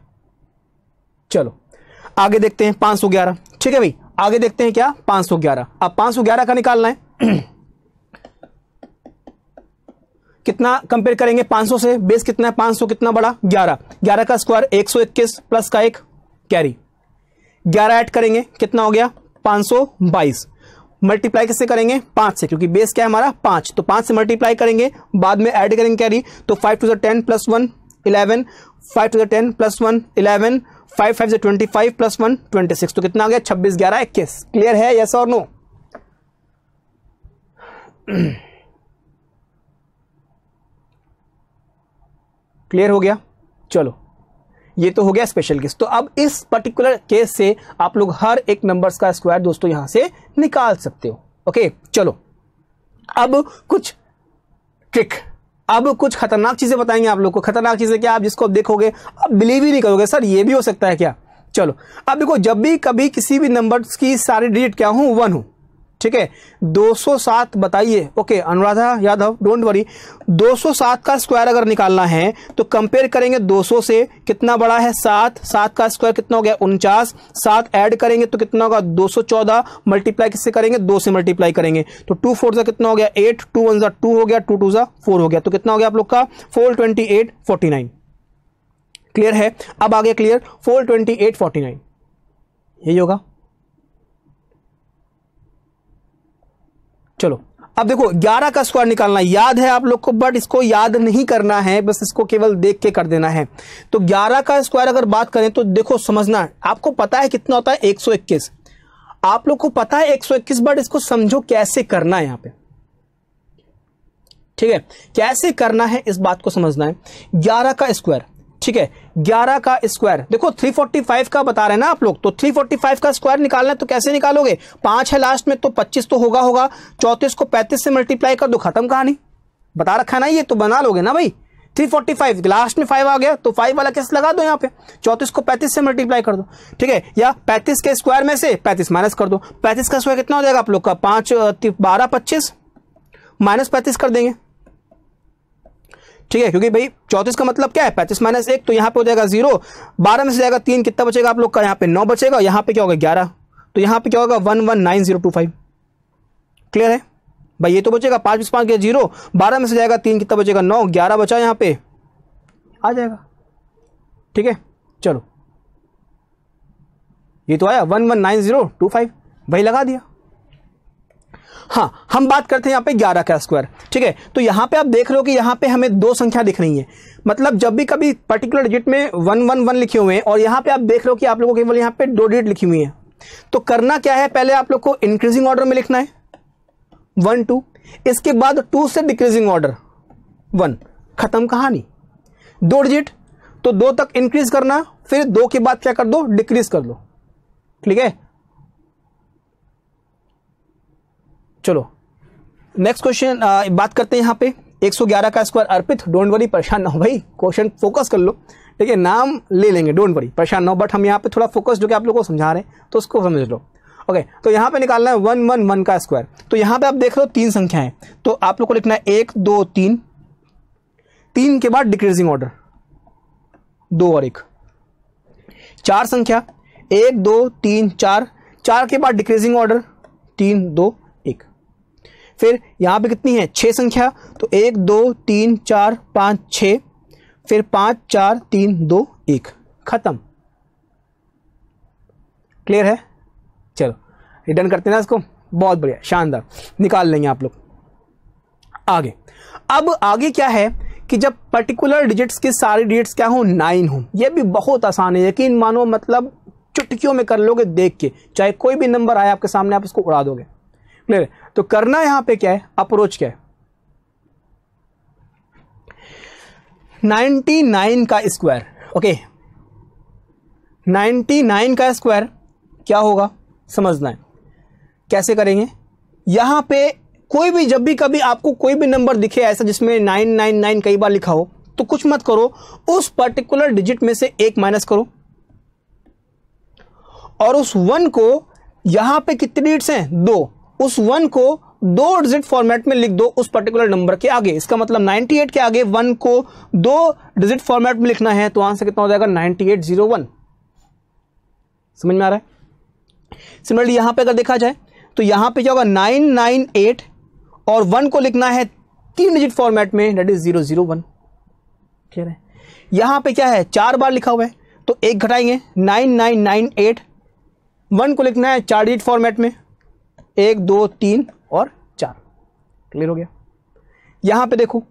चलो आगे देखते हैं पांच सौ ग्यारह ठीक है भाई आगे देखते हैं क्या पांच सौ ग्यारह अब पांच सौ ग्यारह का निकालना है कितना कंपेयर करेंगे 500 से बेस कितना है 500 कितना बड़ा 11 11 का स्क्वायर 121 प्लस का एक कैरी 11 ऐड करेंगे कितना हो गया 522 मल्टीप्लाई किससे करेंगे पांच से क्योंकि बेस क्या है हमारा पांच तो पांच से मल्टीप्लाई करेंगे बाद में ऐड करेंगे कैरी तो five two ten plus one eleven five two ten plus one eleven five five से twenty five plus one twenty six तो कितना हो गया छब्बीस ग्यारह इक्कीस क्लियर है यस और नो क्लियर हो गया चलो ये तो हो गया स्पेशल केस तो अब इस पर्टिकुलर केस से आप लोग हर एक नंबर्स का स्क्वायर दोस्तों यहां से निकाल सकते हो ओके चलो अब कुछ ट्रिक अब कुछ खतरनाक चीजें बताएंगे आप लोग को खतरनाक चीजें क्या आप जिसको आप देखोगे आप बिलीव ही नहीं करोगे सर ये भी हो सकता है क्या चलो अब देखो जब भी कभी किसी भी नंबर की सारी डिजिट क्या हूं वन हूं ठीक है 207 बताइए okay Anuradha Yadav don't worry 207 का स्क्वायर अगर निकालना है तो कंपेयर करेंगे 200 से कितना बड़ा है सात सात का स्क्वायर कितना हो गया उनचास सात ऐड करेंगे तो कितना होगा 214 मल्टीप्लाई किससे करेंगे दो से मल्टीप्लाई करेंगे तो टू फोर सा कितना हो गया एट टू वन सा टू हो गया टू टू सा फोर हो गया तो कितना हो गया आप लोग का four twenty eight forty nine clear है अब आगे clear four twenty eight forty nine यही होगा चलो अब देखो 11 का स्क्वायर निकालना याद है आप लोग को बट इसको याद नहीं करना है बस इसको केवल देख के कर देना है तो 11 का स्क्वायर अगर बात करें तो देखो समझना आपको पता है कितना होता है 121 आप लोग को पता है 121 बट इसको समझो कैसे करना है यहां पे ठीक है कैसे करना है इस बात को समझना है ग्यारह का स्क्वायर ठीक है 11 का स्क्वायर देखो 345 का बता रहे हैं ना आप लोग तो 345 का स्क्वायर निकालना है तो कैसे निकालोगे पांच है लास्ट में तो 25 तो होगा होगा चौतीस को 35 से मल्टीप्लाई कर दो खत्म कहानी बता रखा है ना ये तो बना लोगे ना भाई 345 लास्ट में फाइव आ गया तो फाइव वाला केस लगा दो यहाँ पे चौतीस को 35 से मल्टीप्लाई कर दो ठीक है या 35 के स्क्वायर में से 35 माइनस कर दो 35 का स्क्वायर कितना हो जाएगा आप लोग का पांच बारह पच्चीस माइनस पैंतीस कर देंगे ठीक है क्योंकि भाई चौतीस का मतलब क्या है पैंतीस माइनस एक तो यहाँ पे हो जाएगा जीरो बारह में से जाएगा तीन कितना बचेगा आप लोग का यहाँ पे नौ बचेगा यहाँ पे क्या होगा ग्यारह तो यहाँ पे क्या होगा one one nine zero two five clear है भाई ये तो बचेगा पाँच बीस पाँच गया जीरो बारह में से जाएगा तीन कितना बचेगा नौ ग्यारह बचा यहाँ पे आ जाएगा ठीक है चलो ये तो आया one one nine zero two five भाई लगा दिया हाँ हम बात करते हैं यहाँ पे ग्यारह का स्क्वायर ठीक है तो यहाँ पे आप देख रहे हो कि यहाँ पे हमें दो संख्या दिख रही है मतलब जब भी कभी पर्टिकुलर डिजिट में वन वन वन लिखे हुए हैं और यहाँ पे आप देख रहे हो कि आप लोगों को केवल यहाँ पे दो डिजिट लिखी हुई है तो करना क्या है पहले आप लोग को इंक्रीजिंग ऑर्डर में लिखना है वन टू इसके बाद टू से डिक्रीजिंग ऑर्डर वन खत्म कहानी दो डिजिट तो दो तक इंक्रीज करना फिर दो के बाद क्या कर दो डिक्रीज कर दो ठीक है चलो नेक्स्ट क्वेश्चन बात करते हैं यहाँ पे 111 का स्क्वायर अर्पित डोंट वरी परेशान ना हो भाई क्वेश्चन फोकस कर लो ठीक है नाम ले लेंगे डोंट वरी परेशान ना हो बट हम यहाँ पे थोड़ा फोकस जो कि आप लोग को समझा रहे हैं तो उसको समझ लो ओके okay, तो यहाँ पे निकालना है वन वन वन का स्क्वायर तो यहाँ पे आप देख लो तीन तीन संख्याएं तो आप लोग को लिखना है एक दो तीन तीन के बाद डिक्रीजिंग ऑर्डर दो और एक चार संख्या एक दो तीन चार चार के बाद डिक्रीजिंग ऑर्डर तीन दो फिर यहाँ पे कितनी है छः संख्या तो एक दो तीन चार पाँच छ फिर पाँच चार तीन दो एक ख़त्म क्लियर है चलो रिटर्न करते हैं ना इसको बहुत बढ़िया शानदार निकाल लेंगे आप लोग आगे अब आगे क्या है कि जब पर्टिकुलर डिजिट्स के सारे डिजिट्स क्या हों नाइन हो ये भी बहुत आसान है यकीन मानो मतलब चुटकियों में कर लोगे देख के चाहे कोई भी नंबर आए आपके सामने आप उसको उड़ा दोगे क्लियर है तो करना यहां पे क्या है अप्रोच क्या है 99 का स्क्वायर ओके 99 का स्क्वायर क्या होगा समझना है कैसे करेंगे यहां पे कोई भी जब भी कभी आपको कोई भी नंबर दिखे ऐसा जिसमें 999 कई बार लिखा हो तो कुछ मत करो उस पर्टिकुलर डिजिट में से एक माइनस करो और उस वन को यहां पे कितने डिजिट्स हैं दो उस वन को दो डिजिट फॉर्मेट में लिख दो उस पर्टिकुलर नंबर के आगे इसका मतलब 98 के आगे वन को दो डिजिट फॉर्मेट में लिखना है तो आंसर कितना हो जाएगा 9801 समझ में आ रहा है सिमिलरली यहां पे अगर देखा जाए तो यहां पे क्या होगा 998 और वन को लिखना है तीन डिजिट फॉर्मेट में that is zero zero one कह रहे यहां पर क्या है चार बार लिखा हुआ है तो एक घटाएंगे नाइन नाइन को लिखना है चार डिजिट फॉर्मेट में एक दो तीन और चार क्लियर हो गया यहाँ पे देखो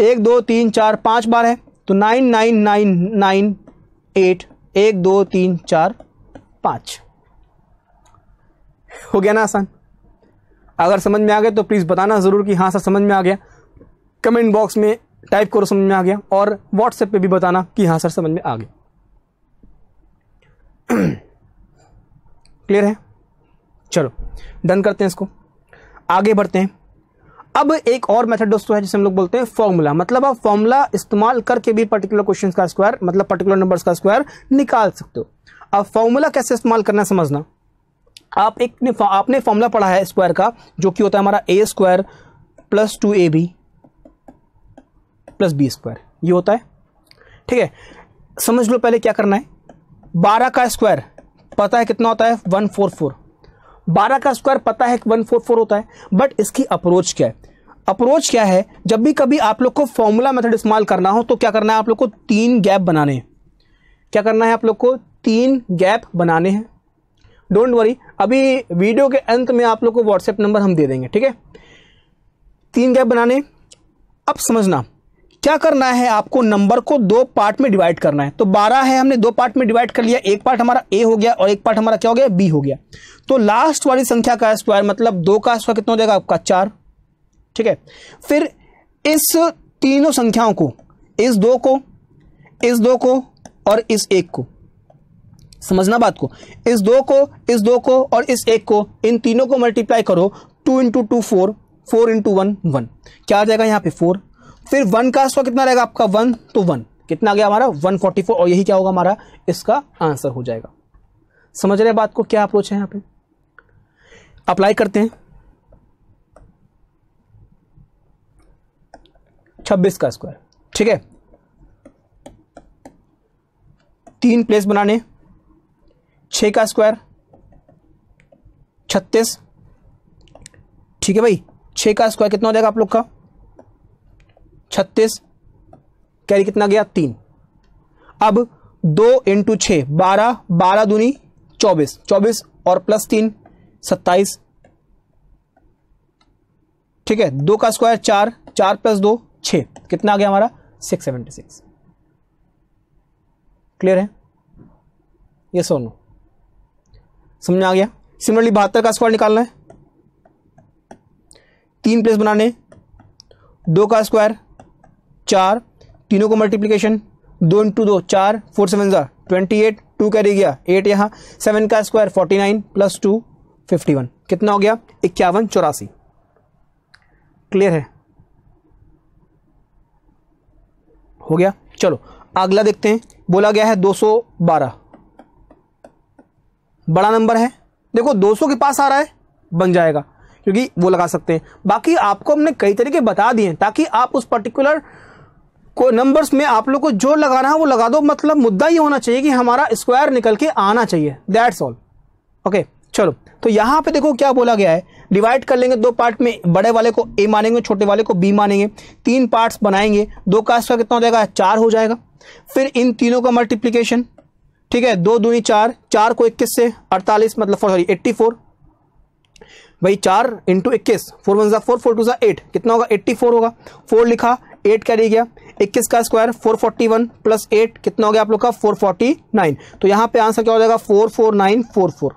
एक दो तीन चार पाँच बार है तो nine nine nine nine eight एक दो तीन चार पाँच हो गया ना आसान अगर समझ में आ गया तो प्लीज़ बताना ज़रूर कि हाँ सर समझ में आ गया कमेंट बॉक्स में टाइप करो समझ में आ गया और व्हाट्सएप पे भी बताना कि हाँ सर समझ में आ गया क्लियर है चलो डन करते हैं इसको आगे बढ़ते हैं अब एक और मेथड दोस्तों है जिसे हम लोग बोलते हैं फॉर्मूला मतलब आप फॉर्मूला इस्तेमाल करके भी पर्टिकुलर क्वेश्चन का स्क्वायर मतलब पर्टिकुलर नंबर का स्क्वायर निकाल सकते हो अब फॉर्मूला कैसे इस्तेमाल करना समझना आप एक ने आपने फॉर्मूला पढ़ा है स्क्वायर का जो कि होता है हमारा A square plus two A B plus B square ये होता है ठीक है समझ लो पहले क्या करना है बारह का स्क्वायर पता है कितना होता है वन फोर फोर बारह का स्क्वायर पता है वन फोर फोर होता है बट इसकी अप्रोच क्या है अप्रोच क्या है जब भी कभी आप लोग को फॉर्मूला मेथड इस्तेमाल करना हो तो क्या करना है आप लोग को तीन गैप बनाने हैं क्या करना है आप लोग को तीन गैप बनाने हैं डोंट वरी अभी वीडियो के अंत में आप लोग को व्हाट्सएप नंबर हम दे देंगे ठीक है तीन गैप बनाने अब समझना क्या करना है आपको नंबर को दो पार्ट में डिवाइड करना है तो बारह है हमने दो पार्ट में डिवाइड कर लिया एक पार्ट हमारा ए हो गया और एक पार्ट हमारा क्या हो गया बी हो गया तो लास्ट वाली संख्या का स्क्वायर मतलब दो का स्क्वायर कितना हो जाएगा आपका चार ठीक है फिर इस तीनों संख्याओं को इस दो को इस दो को और इस एक को समझना बात को इस दो को इस दो को और इस एक को इन तीनों को मल्टीप्लाई करो two into two four four into one one क्या आ जाएगा यहाँ पे फोर फिर वन का स्क्वायर कितना रहेगा आपका वन तो वन कितना आ गया हमारा वन फोर्टी फोर और यही क्या होगा हमारा इसका आंसर हो जाएगा समझ रहे बात को क्या अप्रोच है यहां पे अप्लाई करते हैं छब्बीस का स्क्वायर ठीक है तीन प्लेस बनाने छ का स्क्वायर छत्तीस ठीक है भाई छ का स्क्वायर कितना हो जाएगा आप लोग का छत्तीस कैरी कितना गया तीन अब दो इंटू छः बारह बारह दूनी चौबीस चौबीस और प्लस तीन सत्ताईस ठीक है दो का स्क्वायर चार चार प्लस दो छः कितना आ गया हमारा सिक्स सेवेंटी सिक्स क्लियर है ये सोनो समझ आ गया सिमिलरली बहत्तर का स्क्वायर निकालना है तीन प्लेस बनाने दो का स्क्वायर चार तीनों को मल्टीप्लीकेशन दो इंटू दो चार फोर सेवन ज़ार ट्वेंटी एट टू कैरी गया एट यहाँ सेवन का square forty nine plus two fifty one कितना हो गया इक्यावन चौरासी क्लियर है हो गया चलो अगला देखते हैं बोला गया है दो सौ बारह बड़ा नंबर है देखो दो सौ के पास आ रहा है बन जाएगा क्योंकि वो लगा सकते हैं बाकी आपको हमने कई तरीके बता दिए ताकि आप उस पर्टिकुलर को नंबर्स में आप लोग को जो लगाना है वो लगा दो मतलब मुद्दा ये होना चाहिए कि हमारा स्क्वायर निकल के आना चाहिए दैट्स ऑल ओके चलो तो यहाँ पे देखो क्या बोला गया है डिवाइड कर लेंगे दो पार्ट में बड़े वाले को ए मानेंगे छोटे वाले को बी मानेंगे तीन पार्ट्स बनाएंगे दो का स्क्वायर कितना हो जाएगा चार हो जाएगा फिर इन तीनों का मल्टीप्लीकेशन ठीक है दो दूनी चार चार को इक्कीस से अड़तालीस मतलब सॉरी एट्टी फोर भाई चार इंटू इक्कीस फोर वन जो फोर फोर टू जो एट कितना होगा एट्टी फोर होगा फोर लिखा एट रह गया इक्कीस का square four forty one plus eight कितना हो गया आप लोग का फोर फोर्टी नाइन तो यहाँ पे आंसर क्या हो जाएगा four four nine four four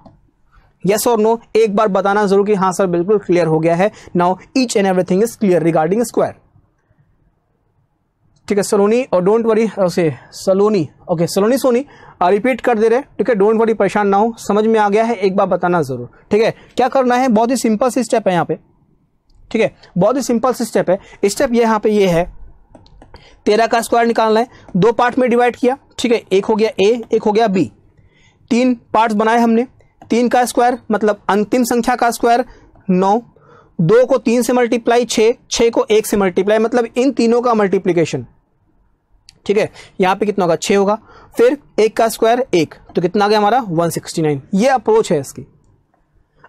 yes और नो एक बार बताना जरूर कि हाँ सर बिल्कुल क्लियर हो गया है now each and everything is clear regarding square ठीक है सलोनी और don't worry okay Saloni okay Saloni Soni repeat कर दे रहे ठीक है डोंट वरी परेशान ना हो समझ में आ गया है एक बार बताना जरूर ठीक है क्या करना है बहुत ही सिंपल सी स्टेप है यहाँ पे ठीक है बहुत ही सिंपल सी स्टेप है स्टेप ये यहाँ पे ये है तेरह का स्क्वायर निकालना है दो पार्ट में डिवाइड किया ठीक है एक हो गया ए एक हो गया बी तीन पार्ट बनाए हमने तीन का स्क्वायर मतलब अंतिम संख्या का स्क्वायर नौ दो को तीन से मल्टीप्लाई छः छः को एक से मल्टीप्लाई मतलब इन तीनों का मल्टीप्लीकेशन ठीक है यहाँ पे कितना होगा छः होगा फिर एक का स्क्वायर एक तो कितना आ गया हमारा 169 ये अप्रोच है इसकी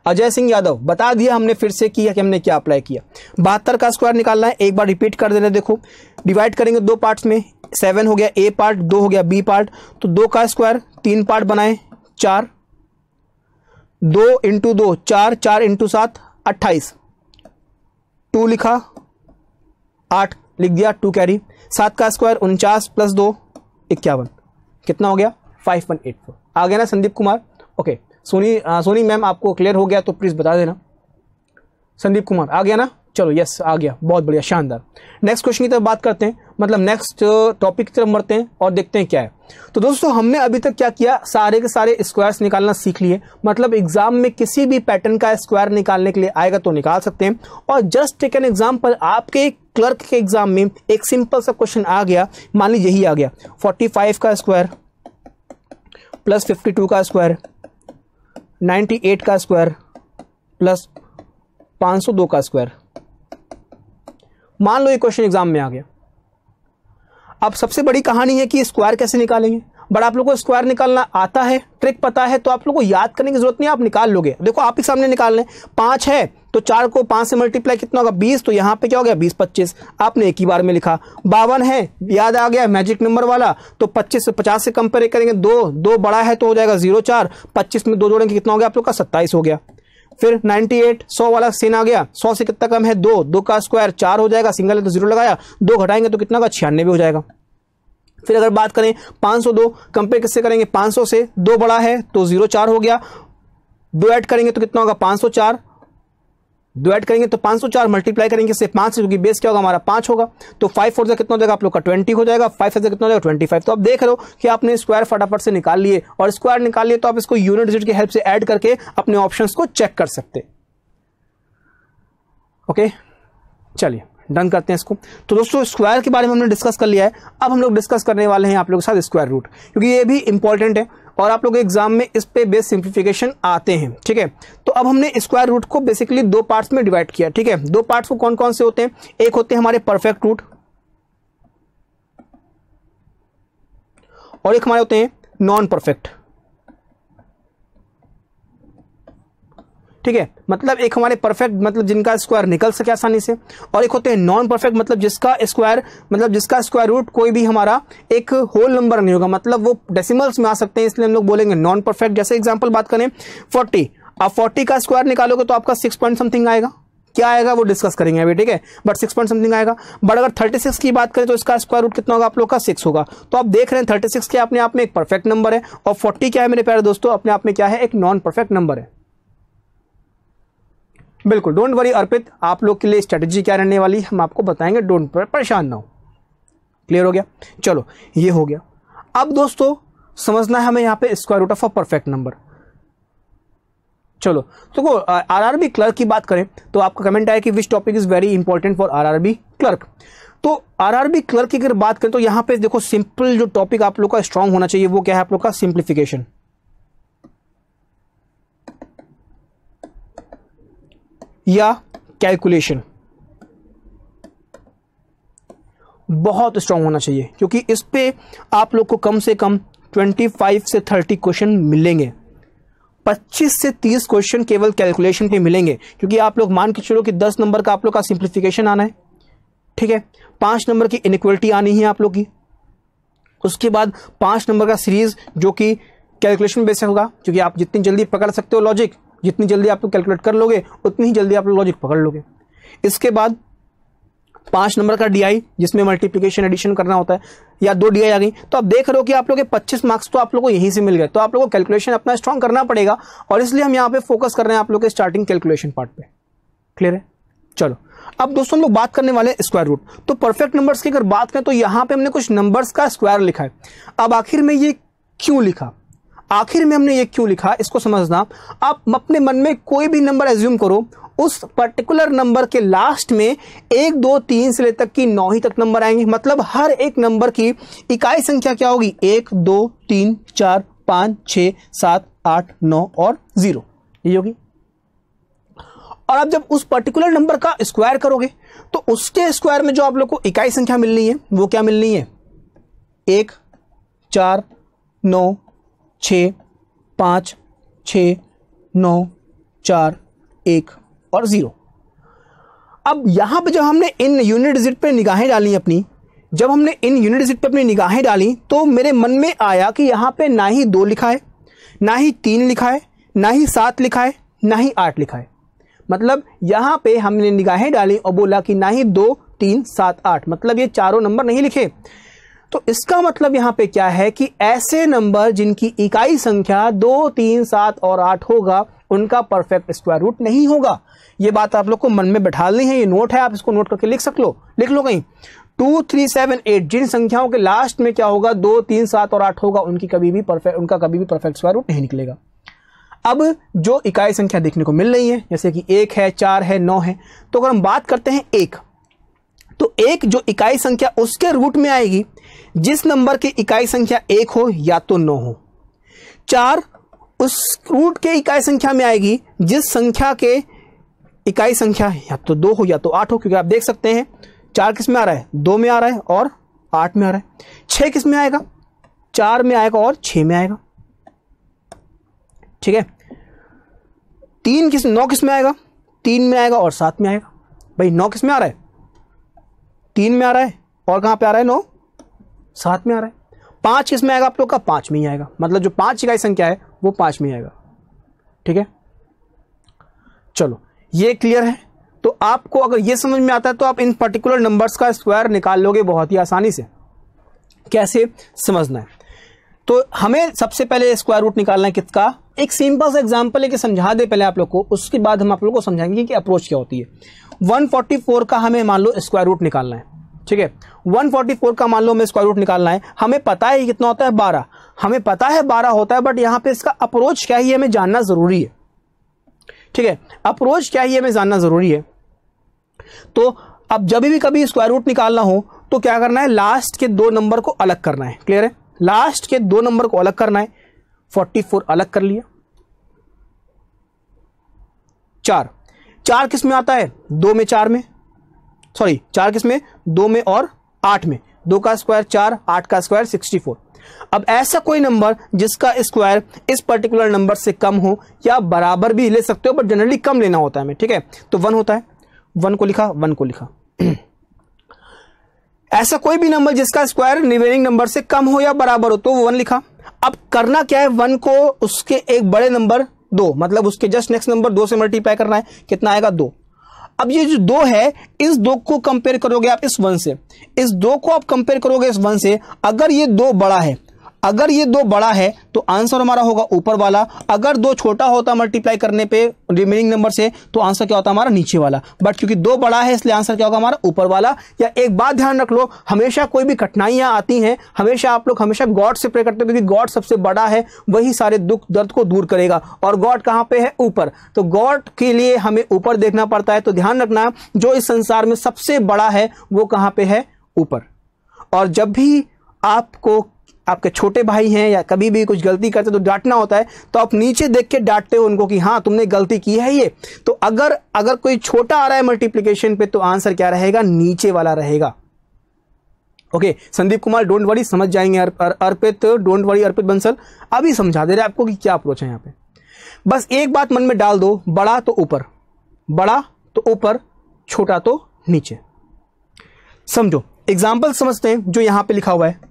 अजय सिंह यादव बता दिया हमने फिर से किया कि हमने क्या अप्लाई किया बहत्तर का स्क्वायर निकालना है एक बार रिपीट कर देना देखो डिवाइड करेंगे दो पार्ट्स में सेवन हो गया ए पार्ट दो हो गया बी पार्ट तो दो का स्क्वायर तीन पार्ट बनाए चार दो इंटू दो चार चार इंटू सात अट्ठाईस टू लिखा आठ लिख दिया टू कैरी सात का स्क्वायर उनचास प्लस दो इक्यावन कितना हो गया फाइव वन एट फोर आ गया ना संदीप कुमार ओके सोनी सोनी मैम आपको क्लियर हो गया तो प्लीज़ बता देना संदीप कुमार आ गया ना चलो यस आ गया बहुत बढ़िया शानदार नेक्स्ट क्वेश्चन की तरफ बात करते हैं मतलब नेक्स्ट टॉपिक uh, की तरफ मरते हैं और देखते हैं क्या है तो दोस्तों हमने अभी तक क्या किया सारे के सारे स्क्वायर्स निकालना सीख लिए मतलब एग्जाम में किसी भी पैटर्न का स्क्वायर निकालने के लिए आएगा तो निकाल सकते हैं और जस्ट टेक एन एग्जाम्पल आपके क्लर्क के एग्जाम में एक सिंपल सा क्वेश्चन आ गया मान लीजिए यही आ गया फोर्टी फाइव का स्क्वायर प्लस फिफ्टी टू का स्क्वायर नाइन्टी एट का स्क्वायर प्लस पाँच सौ दो का स्क्वायर मान लो ये क्वेश्चन एग्जाम में आ गया अब सबसे बड़ी कहानी है कि स्क्वायर कैसे निकालेंगे बट आप लोग को स्क्वायर निकालना आता है ट्रिक पता है तो आप लोग को याद करने की जरूरत नहीं आप निकाल लोगे देखो आप ही सामने निकाल लें पांच है तो चार को पांच से मल्टीप्लाई कितना होगा बीस तो यहां पे क्या हो गया बीस पच्चीस आपने एक ही बार में लिखा बावन है याद आ गया मैजिक नंबर वाला तो पच्चीस से पचास से कंपेयर करेंगे दो दो बड़ा है तो हो जाएगा जीरो चार पच्चीस में दो जोड़ेंगे कितना हो गया आप लोग का सत्ताईस हो गया फिर 98 100 वाला सीन आ गया 100 से कितना कम है दो दो का स्क्वायर चार हो जाएगा सिंगल है तो जीरो लगाया दो घटाएंगे तो कितना का छियानवे हो जाएगा फिर अगर बात करें 502 कंपेयर किससे करेंगे 500 से दो बड़ा है तो जीरो चार हो गया दो ऐड करेंगे तो कितना होगा 504 दो ऐड करेंगे तो 504 मल्टीप्लाई करेंगे इससे पांच से क्योंकि बेस क्या होगा हमारा पांच होगा तो फाइव फोर कितना हो जाएगा आप लोग का ट्वेंटी हो जाएगा फाइव से कितना हो जाएगा ट्वेंटी फाइव तो आप देख रहे हो कि आपने स्क्वायर फटाफट से निकाल लिए और स्क्वायर निकाल लिए तो आप इसको यूनिट डिजिट की हेल्प से ऐड करके अपने ऑप्शन को चेक कर सकते ओके चलिए डन करते हैं इसको तो दोस्तों स्क्वायर के बारे में हमने डिस्कस कर लिया है अब हम लोग डिस्कस करने वाले हैं आप लोगों के साथ स्क्वायर रूट क्योंकि ये भी इंपॉर्टेंट है और आप लोग एग्जाम में इस पे बेस सिंप्लीफिकेशन आते हैं ठीक है तो अब हमने स्क्वायर रूट को बेसिकली दो पार्ट्स में डिवाइड किया ठीक है दो पार्ट्स को कौन कौन से होते हैं एक होते हैं हमारे परफेक्ट रूट और एक हमारे होते हैं नॉन परफेक्ट ठीक है मतलब एक हमारे परफेक्ट मतलब जिनका स्क्वायर निकल सके आसानी से और एक होते हैं नॉन परफेक्ट मतलब जिसका स्क्वायर मतलब जिसका स्क्वायर रूट कोई भी हमारा एक होल नंबर नहीं होगा मतलब वो डेसिमल्स में आ सकते हैं इसलिए हम लोग बोलेंगे नॉन परफेक्ट जैसे एग्जाम्पल बात करें फोर्टी आप फोर्टी का स्क्वायर निकालोगे तो आपका सिक्स पॉइंट समथिंग आएगा क्या आएगा वो डिस्कस करेंगे अभी ठीक है बट सिक्स पॉइंट समथिंग आएगा बट अगर थर्टी सिक्स की बात करें तो इसका स्क्वायर रूट कितना होगा आप लोग का सिक्स होगा तो आप देख रहे हैं थर्टी सिक्स के अपने आप में एक परफेक्ट नंबर है और फोर्टी क्या है मेरे प्यारे दोस्तों अपने आप में क्या है एक नॉन परफेक्ट नंबर है बिल्कुल डोंट वरी अर्पित आप लोग के लिए स्ट्रेटजी क्या रहने वाली हम आपको बताएंगे डोंट परेशान ना हो क्लियर हो गया चलो ये हो गया अब दोस्तों समझना है हमें यहाँ पे square root of a perfect number चलो तो आर आर बी क्लर्क की बात करें तो आपका कमेंट आया कि which topic is very important for R R B clerk तो आर आर बी क्लर्क की अगर बात करें तो यहाँ पे देखो सिंपल जो टॉपिक आप लोग का स्ट्रांग होना चाहिए वो क्या है आप लोग का सिंप्लीफिकेशन या कैलकुलेशन बहुत स्ट्रांग होना चाहिए क्योंकि इस पर आप लोग को कम से कम 25 से 30 क्वेश्चन मिलेंगे 25 से 30 क्वेश्चन केवल कैलकुलेशन पे मिलेंगे क्योंकि आप लोग मान के चलो कि 10 नंबर का आप लोग का सिंप्लीफिकेशन आना है ठीक है पांच नंबर की इनक्वलिटी आनी है आप लोग की उसके बाद पांच नंबर का सीरीज़ जो कि कैलकुलेशन बेसिक होगा क्योंकि आप जितनी जल्दी पकड़ सकते हो लॉजिक जितनी जल्दी आप लोग कैलकुलेट कर लोगे उतनी ही जल्दी आप लोग लॉजिक पकड़ लोगे इसके बाद पांच नंबर का आई जिसमें मल्टीप्लीकेशन एडिशन करना होता है या दो आई आ गई तो आप देख रहे हो कि आप लोग के पच्चीस मार्क्स तो आप लोगों को यहीं से मिल गए तो आप लोगों को कैलकुलेशन अपना स्ट्रॉन्ग करना पड़ेगा और इसलिए हम यहाँ पे फोकस कर रहे हैं आप लोग के स्टार्टिंग कैलकुलेशन पार्ट पे क्लियर है चलो अब दोस्तों हम लोग बात करने वाले हैं स्क्वायर रूट तो परफेक्ट नंबर्स की अगर बात करें तो यहाँ पे हमने कुछ नंबर्स का स्क्वायर लिखा है अब आखिर में ये क्यों लिखा आखिर में हमने ये क्यों लिखा इसको समझना आप अपने मन में कोई भी नंबर एज्यूम करो उस पर्टिकुलर नंबर के लास्ट में एक दो तीन से लेकर की नौ ही तक नंबर आएंगे मतलब हर एक नंबर की इकाई संख्या क्या होगी एक दो तीन चार पांच छ सात आठ नौ और ज़ीरो ये होगी और आप जब उस पर्टिकुलर नंबर का स्क्वायर करोगे तो उसके स्क्वायर में जो आप लोग को इकाई संख्या मिलनी है वो क्या मिलनी है एक चार नौ छः पाँच छ नौ चार एक और ज़ीरो अब यहाँ पर जब हमने इन यूनिट डिजिट पे निगाहें डाली अपनी जब हमने इन यूनिट डिजिट पे अपनी निगाहें डाली तो मेरे मन में आया कि यहाँ पे ना ही दो लिखा है ना ही तीन लिखा है ना ही सात लिखा है ना ही आठ लिखा है मतलब यहाँ पे हमने निगाहें डाली और बोला कि ना ही दो तीन सात आठ मतलब ये चारों नंबर नहीं लिखे तो इसका मतलब यहां पे क्या है कि ऐसे नंबर जिनकी इकाई संख्या दो तीन सात और आठ होगा उनका परफेक्ट स्क्वायर रूट नहीं होगा ये बात आप लोग को मन में बैठानी है ये नोट है आप इसको नोट करके लिख सक लो लिख लो कहीं टू थ्री सेवन एट जिन संख्याओं के लास्ट में क्या होगा दो तीन सात और आठ होगा उनकी कभी भी परफेक्ट उनका कभी भी परफेक्ट स्क्वायर रूट नहीं निकलेगा अब जो इकाई संख्या देखने को मिल रही है जैसे कि एक है चार है नौ है तो अगर हम बात करते हैं एक तो एक जो इकाई संख्या उसके रूट में आएगी जिस नंबर की इकाई संख्या एक हो या तो नौ हो चार उस रूट के इकाई संख्या में आएगी जिस संख्या के इकाई संख्या या तो दो हो या तो आठ हो क्योंकि आप देख सकते हैं चार किस में आ रहा है दो में आ रहा है और आठ में आ रहा है छह किस में आएगा चार में आएगा और छह में आएगा ठीक है तीन किस नौ किस में आएगा तीन में आएगा और सात में आएगा भाई नौ किस में आ रहा है तीन में आ रहा है और कहां पे आ रहा है नौ साथ में आ रहा है पाँच इसमें आएगा आप लोग का पाँच में ही आएगा मतलब जो पाँच इकाई संख्या है वो पाँच में ही आएगा ठीक है चलो ये क्लियर है तो आपको अगर ये समझ में आता है तो आप इन पर्टिकुलर नंबर्स का स्क्वायर निकाल लोगे बहुत ही आसानी से कैसे समझना है तो हमें सबसे पहले स्क्वायर रूट निकालना है किसका एक सिंपल सा एग्जाम्पल लेके समझा दे पहले आप लोग को उसके बाद हम आप लोग को समझाएंगे कि अप्रोच क्या होती है 144 का हमें मान लो स्क्वायर रूट निकालना है ठीक है 144 का मान लो हमें स्क्वायर रूट निकालना है हमें पता है कितना होता है 12 हमें पता है 12 होता है बट यहां पे इसका अप्रोच क्या है हमें जानना ज़रूरी है ठीक है अप्रोच क्या ही हमें जानना ज़रूरी है तो अब जब भी कभी स्क्वायर रूट निकालना हो तो क्या करना है लास्ट के दो नंबर को अलग करना है क्लियर है लास्ट के दो नंबर को अलग करना है फोर अलग कर लिया चार चार किस में आता है दो में चार में सॉरी चार किस में दो में और आठ में दो का स्क्वायर चार आठ का स्क्वायर सिक्सटी फोर अब ऐसा कोई नंबर जिसका स्क्वायर इस पर्टिकुलर नंबर से कम हो या बराबर भी ले सकते हो बट जनरली कम लेना होता है हमें ठीक है तो वन होता है वन को लिखा वन को लिखा ऐसा कोई भी नंबर जिसका स्क्वायर रिमेनिंग नंबर से कम हो या बराबर हो तो वो वन लिखा अब करना क्या है वन को उसके एक बड़े नंबर दो मतलब उसके जस्ट नेक्स्ट नंबर दो से मल्टीप्लाई करना है कितना आएगा दो अब ये जो दो है इस दो को कंपेयर करोगे आप इस वन से इस दो को आप कंपेयर करोगे इस वन से अगर ये दो बड़ा है अगर ये दो बड़ा है तो आंसर हमारा होगा ऊपर वाला अगर दो छोटा होता मल्टीप्लाई करने पे रिमेनिंग नंबर से तो आंसर क्या होता हमारा नीचे वाला बट क्योंकि दो बड़ा है इसलिए आंसर क्या होगा हमारा ऊपर वाला या एक बात ध्यान रख लो हमेशा कोई भी कठिनाइयां आती हैं हमेशा आप लोग हमेशा गॉड से प्रे करते हो क्योंकि गॉड सबसे बड़ा है वही सारे दुख दर्द को दूर करेगा और गॉड कहाँ पे है ऊपर तो गॉड के लिए हमें ऊपर देखना पड़ता है तो ध्यान रखना जो इस संसार में सबसे बड़ा है वो कहाँ पे है ऊपर और जब भी आपको आपके छोटे भाई हैं या कभी भी कुछ गलती करते तो डांटना होता है तो आप नीचे देख के डांटते हो उनको कि हाँ तुमने गलती की है ये तो अगर अगर कोई छोटा आ रहा है मल्टीप्लीकेशन पे तो आंसर क्या रहेगा नीचे वाला रहेगा okay okay, Sandeep Kumar don't worry समझ जाएंगे अर्पित डोंट वरी अर्पित बंसल अभी समझा दे रहे आपको कि क्या अप्रोच है यहाँ पे बस एक बात मन में डाल दो बड़ा तो ऊपर बड़ा तो ऊपर छोटा तो नीचे समझो एग्जाम्पल समझते हैं जो यहां पे लिखा हुआ है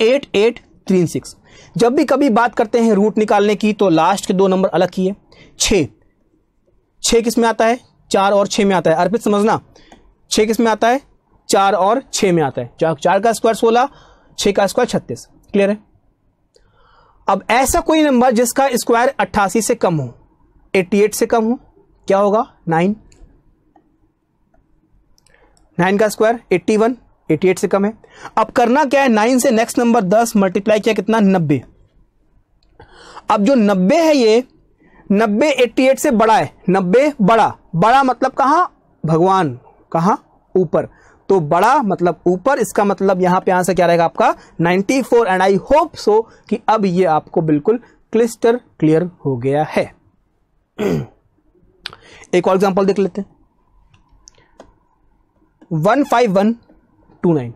एट एट थ्री सिक्स जब भी कभी बात करते हैं रूट निकालने की तो लास्ट के दो नंबर अलग किए छ छ किस में आता है चार और छ में आता है अर्पित समझना छ किस में आता है चार और छ में आता है चार चार का स्क्वायर सोलह छ का स्क्वायर छत्तीस क्लियर है अब ऐसा कोई नंबर जिसका स्क्वायर अट्ठासी से कम हो एट्टी एट से कम हो क्या होगा नाइन नाइन का स्क्वायर एट्टी वन 88 से कम है अब करना क्या है नाइन से नेक्स्ट नंबर दस मल्टीप्लाई किया कितना नब्बे अब जो नब्बे है ये नब्बे एट्टी एट से बड़ा है नब्बे बड़ा बड़ा मतलब कहाँ भगवान कहा ऊपर तो बड़ा मतलब ऊपर इसका मतलब यहां पे आंसर क्या रहेगा आपका 94 एंड आई होप सो कि अब ये आपको बिल्कुल क्लिस्टर क्लियर हो गया है एक और एग्जांपल देख लेते हैं 151 two nine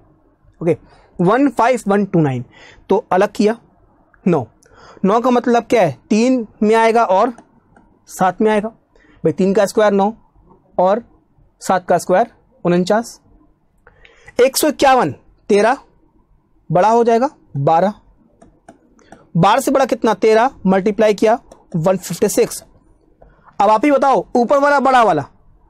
okay one five one two nine तो अलग किया नौ नौ का मतलब क्या है तीन में आएगा और सात में आएगा भाई तीन का स्क्वायर नौ और सात का स्क्वायर उनचास एक सौ इक्यावन तेरह बड़ा हो जाएगा बारह बारह से बड़ा कितना तेरह मल्टीप्लाई किया वन फिफ्टी सिक्स अब आप ही बताओ ऊपर वाला बड़ा वाला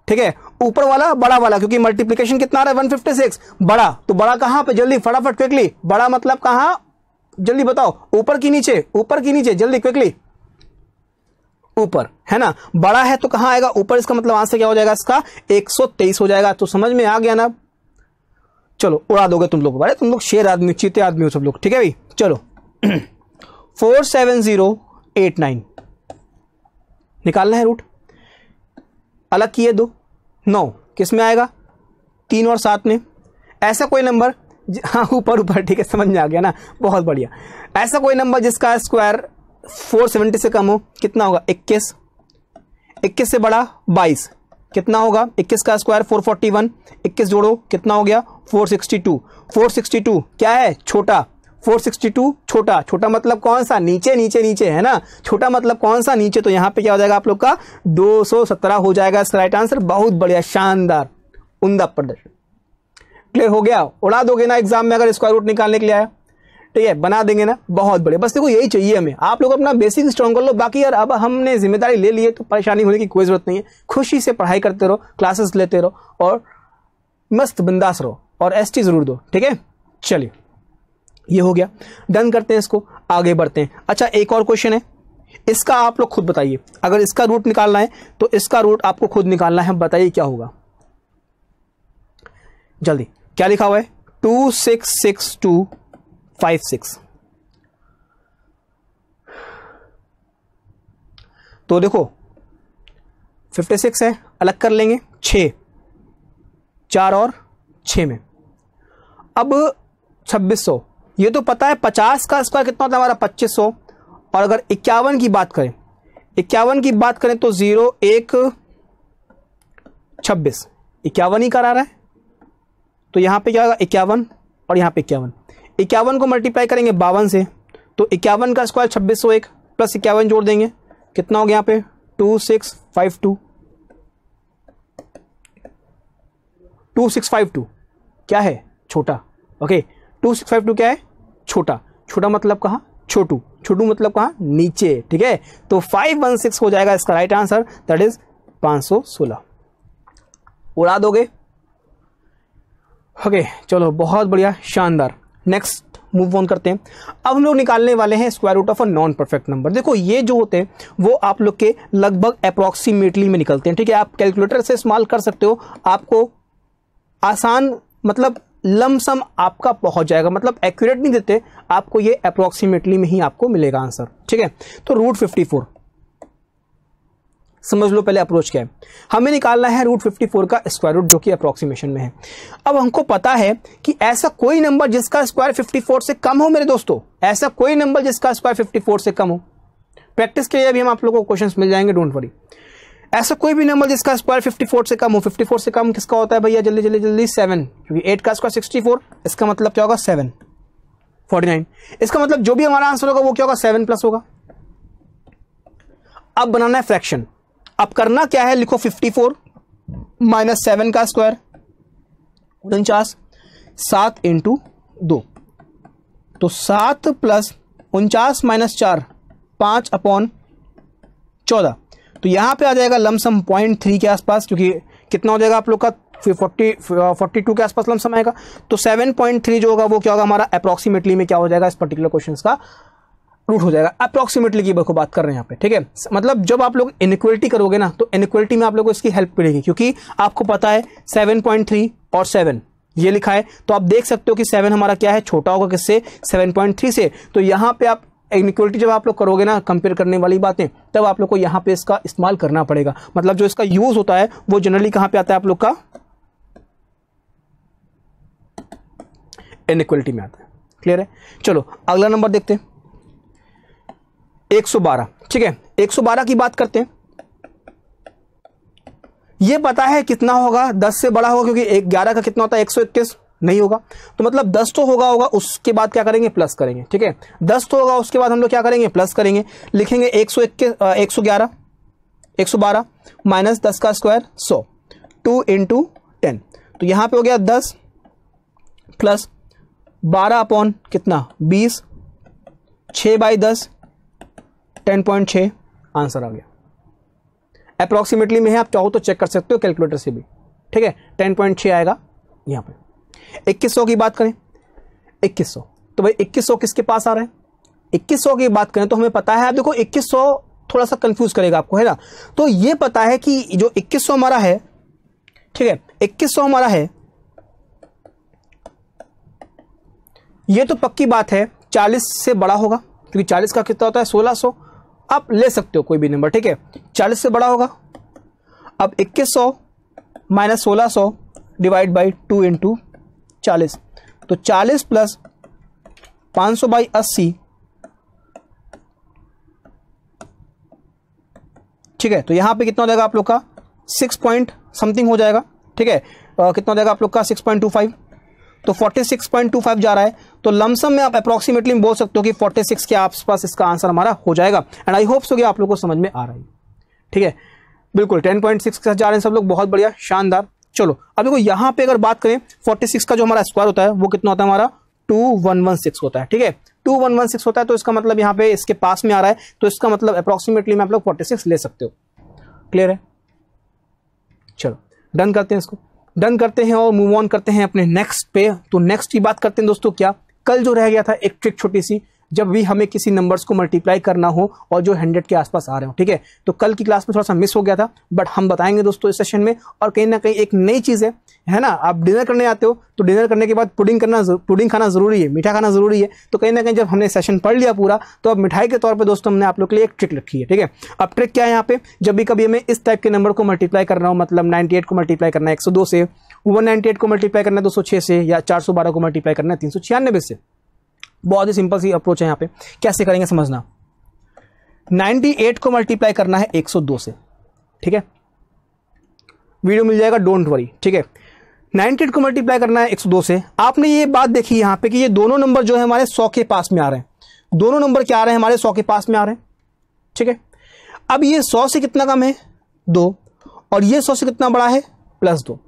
ठीक है ऊपर वाला बड़ा वाला क्योंकि मल्टीप्लीकेशन कितना रहा है 156 बड़ा तो बड़ा कहां पे जल्दी फटाफट क्विकली बड़ा मतलब कहा जल्दी बताओ ऊपर की नीचे ऊपर की नीचे जल्दी क्विकली ऊपर है ना बड़ा है तो कहां आएगा ऊपर इसका मतलब आंसर क्या हो जाएगा इसका 123 हो जाएगा तो समझ में आ गया ना चलो उड़ा दोगे तुम लोग अरे तुम लोग शेर आदमी चीते आदमी हो सब लोग ठीक है भाई चलो फोर निकालना है रूट अलग किए दो नौ किस में आएगा तीन और सात में ऐसा कोई नंबर हाँ ऊपर ऊपर ठीक है समझ में आ गया ना बहुत बढ़िया ऐसा कोई नंबर जिसका स्क्वायर फोर सेवेंटी से कम हो कितना होगा इक्कीस इक्कीस से बड़ा बाईस कितना होगा इक्कीस का स्क्वायर फोर फोर्टी वन इक्कीस जोड़ो कितना हो गया four sixty two four sixty two क्या है छोटा 462 छोटा छोटा मतलब कौन सा नीचे नीचे नीचे है ना छोटा मतलब कौन सा नीचे तो यहाँ पे क्या हो जाएगा आप लोग का 217 हो जाएगा इसका राइट आंसर बहुत बढ़िया शानदार उमदा प्रदर्शन क्लियर हो गया उड़ा दोगे ना एग्जाम में अगर स्क्वायर रूट निकालने के लिए आया ठीक है बना देंगे ना बहुत बड़े बस देखो यही चाहिए हमें आप लोग अपना बेसिक स्ट्रॉन्ग कर लो बाकी यार अब हमने जिम्मेदारी ले ली है तो परेशानी होने की कोई ज़रूरत नहीं है खुशी से पढ़ाई करते रहो क्लासेस लेते रहो और मस्त बिंदास रहो और एस ज़रूर दो ठीक है चलिए ये हो गया डन करते हैं इसको आगे बढ़ते हैं अच्छा एक और क्वेश्चन है इसका आप लोग खुद बताइए अगर इसका रूट निकालना है तो इसका रूट आपको खुद निकालना है बताइए क्या होगा जल्दी क्या लिखा हुआ है two six six two five six तो देखो फिफ्टी सिक्स है अलग कर लेंगे छ चार और छ में अब छब्बीस सौ ये तो पता है पचास का स्क्वायर कितना होता है हमारा पच्चीस सौ और अगर इक्यावन की बात करें इक्यावन की बात करें तो ज़ीरो एक छब्बीस इक्यावन ही करा रहा है तो यहां पे क्या होगा इक्यावन और यहां पे इक्यावन इक्यावन को मल्टीप्लाई करेंगे बावन से तो इक्यावन का स्क्वायर छब्बीस सौ एक प्लस इक्यावन जोड़ देंगे कितना हो गया यहाँ पे two six five two two six five two क्या है छोटा okay two six five two क्या है छोटा छोटा मतलब कहा छोटू छोटू मतलब कहा नीचे ठीक है तो फाइव वन सिक्स हो जाएगा इसका राइट आंसर दैट इज पांच सौ सोलह उड़ा दोगे ओके चलो बहुत बढ़िया शानदार नेक्स्ट मूव ऑन करते हैं अब हम लोग निकालने वाले हैं square root of a non perfect number देखो ये जो होते हैं वो आप लोग के लगभग अप्रॉक्सीमेटली में निकलते हैं ठीक है आप कैलकुलेटर से इस्तेमाल कर सकते हो आपको आसान मतलब लमसम आपका पहुंच जाएगा मतलब एक्यूरेट नहीं देते आपको ये अप्रोक्सीमेटली में ही आपको मिलेगा आंसर ठीक है तो रूट फिफ्टी फोर समझ लो पहले अप्रोच क्या है हमें निकालना है रूट फिफ्टी फोर का स्क्वायर रूट जो कि अप्रोक्सीमेशन में है अब हमको पता है कि ऐसा कोई नंबर जिसका स्क्वायर फिफ्टी फोर से कम हो मेरे दोस्तों ऐसा कोई नंबर जिसका स्क्वायर फिफ्टी फोर से कम हो प्रैक्टिस के लिए अभी हम आप लोगों को क्वेश्चन मिल जाएंगे डोंट वरी ऐसा कोई भी नंबर जिसका स्क्वायर 54 से कम हो 54 से कम किसका होता है भैया जल्दी जल्दी जल्दी सेवन क्योंकि एट का स्क्वायर 64 इसका मतलब क्या होगा सेवन 49 इसका मतलब जो भी हमारा आंसर होगा वो क्या होगा सेवन प्लस होगा अब बनाना है फ्रैक्शन अब करना क्या है लिखो 54 फोर माइनस सेवन का स्क्वायर उनचास सात इंटू दो तो सात प्लस उनचास माइनस चार पांच अपॉन चौदह तो यहाँ पे आ जाएगा लमसम पॉइंट थ्री के आसपास क्योंकि कितना हो जाएगा आप लोग का फोर्टी फोर्टी टू के आसपास लमसम आएगा तो सेवन पॉइंट थ्री जो होगा वो क्या होगा हमारा अप्रॉक्सीमेटली में क्या हो जाएगा इस पर्टिकुलर क्वेश्चन का रूट हो जाएगा अप्रॉक्सीमेटली की को बात कर रहे हैं यहाँ पे ठीक है मतलब जब आप लोग इनक्वलिटी करोगे ना तो इनक्वलिटी में आप लोग को इसकी हेल्प मिलेगी क्योंकि आपको पता है सेवन पॉइंट थ्री और सेवन ये लिखा है तो आप देख सकते हो कि सेवन हमारा क्या है छोटा होगा किससे सेवन पॉइंट थ्री से तो यहां पे आप इनक्वलिटी जब आप लोग करोगे ना कंपेयर करने वाली बातें तब आप लोग को यहाँ पे इसका इस्तेमाल करना पड़ेगा मतलब जो इसका यूज़ होता है वो जनरली कहाँ पे आता है आप लोग का इनक्वलिटी में आता है क्लियर है चलो अगला नंबर देखते सौ बारह ठीक है बारह की बात करते हैं ये पता है कितना होगा 10 से बड़ा होगा क्योंकि एक ग्यारह का कितना होता है इक्कीस नहीं होगा तो मतलब दस तो होगा होगा उसके बाद क्या करेंगे प्लस करेंगे ठीक है दस तो होगा उसके बाद हम लोग क्या करेंगे प्लस करेंगे लिखेंगे एक सौ एक सौ ग्यारह एक सौ बारह माइनस दस का स्क्वायर सौ टू इंटू टेन तो यहां पे हो गया दस प्लस बारह अपॉन कितना बीस छ बाई दस टेन पॉइंट छ आंसर आ गया अप्रॉक्सीमेटली में है आप चाहो तो चेक कर सकते हो कैलकुलेटर से भी ठीक है टेन पॉइंट छ आएगा यहां पर इक्कीस की बात करें इक्कीस तो भाई इक्कीस किसके पास आ रहा है इक्कीस की बात करें तो हमें पता है आप देखो इक्कीस थोड़ा सा कंफ्यूज करेगा आपको है ना तो ये पता है कि जो इक्कीस हमारा है ठीक है इक्कीस हमारा है ये तो पक्की बात है चालीस से बड़ा होगा क्योंकि चालीस का कितना होता है सोलह सौ आप ले सकते हो कोई भी नंबर ठीक है चालीस से बड़ा होगा अब इक्कीस सौ माइनस सोलह सौ डिवाइड बाई टू इंटू चालीस तो चालीस प्लस पाँच सौ बाई अस्सी ठीक है तो यहाँ पे कितना हो जाएगा आप लोग का सिक्स पॉइंट समथिंग हो जाएगा ठीक है आ, कितना हो जाएगा आप लोग का सिक्स पॉइंट टू फाइव तो forty six point two five जा रहा है तो लमसम में आप अप्रोक्सीमेटली बोल सकते हो कि फोर्टी सिक्स के आसपास इसका आंसर हमारा हो जाएगा एंड आई होप सो कि आप लोग को समझ में आ रहा है ठीक है बिल्कुल टेन पॉइंट सिक्स के साथ जा रहे हैं सब लोग बहुत बढ़िया शानदार चलो अब देखो यहाँ पे अगर बात करें 46 का जो हमारा स्क्वायर होता है वो कितना होता है हमारा टू वन वन सिक्स होता है ठीक है टू वन वन सिक्स होता है तो इसका मतलब यहाँ पे इसके पास में आ रहा है तो इसका मतलब अप्रोक्सीमेटली में आप लोग फोर्टी सिक्स ले सकते हो क्लियर है चलो डन करते हैं इसको डन करते हैं और मूव ऑन करते हैं अपने नेक्स्ट पे तो नेक्स्ट की बात करते हैं दोस्तों क्या कल जो रह गया था एक ट्रिक छोटी सी जब भी हमें किसी नंबर्स को मल्टीप्लाई करना हो और जो हंड्रेड के आसपास आ रहे हो ठीक है तो कल की क्लास में थोड़ा सा मिस हो गया था बट हम बताएंगे दोस्तों इस सेशन में और कहीं ना कहीं एक नई चीज़ है है ना आप डिनर करने आते हो तो डिनर करने के बाद पुडिंग करना पुडिंग खाना ज़रूरी है मीठा खाना ज़रूरी है तो कहीं ना कहीं जब हमने सेशन पढ़ लिया पूरा तो अब मिठाई के तौर पर दोस्तों हमने आप लोग के लिए एक ट्रिक रखी है ठीक है अब ट्रिक क्या है यहाँ पे जब भी कभी हमें इस टाइप के नंबर को मल्टीप्लाई करना हो मतलब नाइन्टी को मल्टीप्लाई करना है एक से 198 को मल्टीप्लाई करना है दो सौ छः से या 412 को मल्टीप्लाई करना है तीन सौ छियानवे से बहुत ही सिंपल सी अप्रोच है यहाँ पे कैसे करेंगे समझना 98 को मल्टीप्लाई करना है 102 से ठीक है वीडियो मिल जाएगा डोंट वरी ठीक है 98 को मल्टीप्लाई करना है 102 से आपने ये बात देखी यहाँ पे कि ये दोनों नंबर जो है हमारे 100 के पास में आ रहे हैं दोनों नंबर क्या आ रहे हैं हमारे 100 के पास में आ रहे हैं ठीक है अब ये 100 से कितना कम है दो और ये 100 से कितना बड़ा है प्लस दो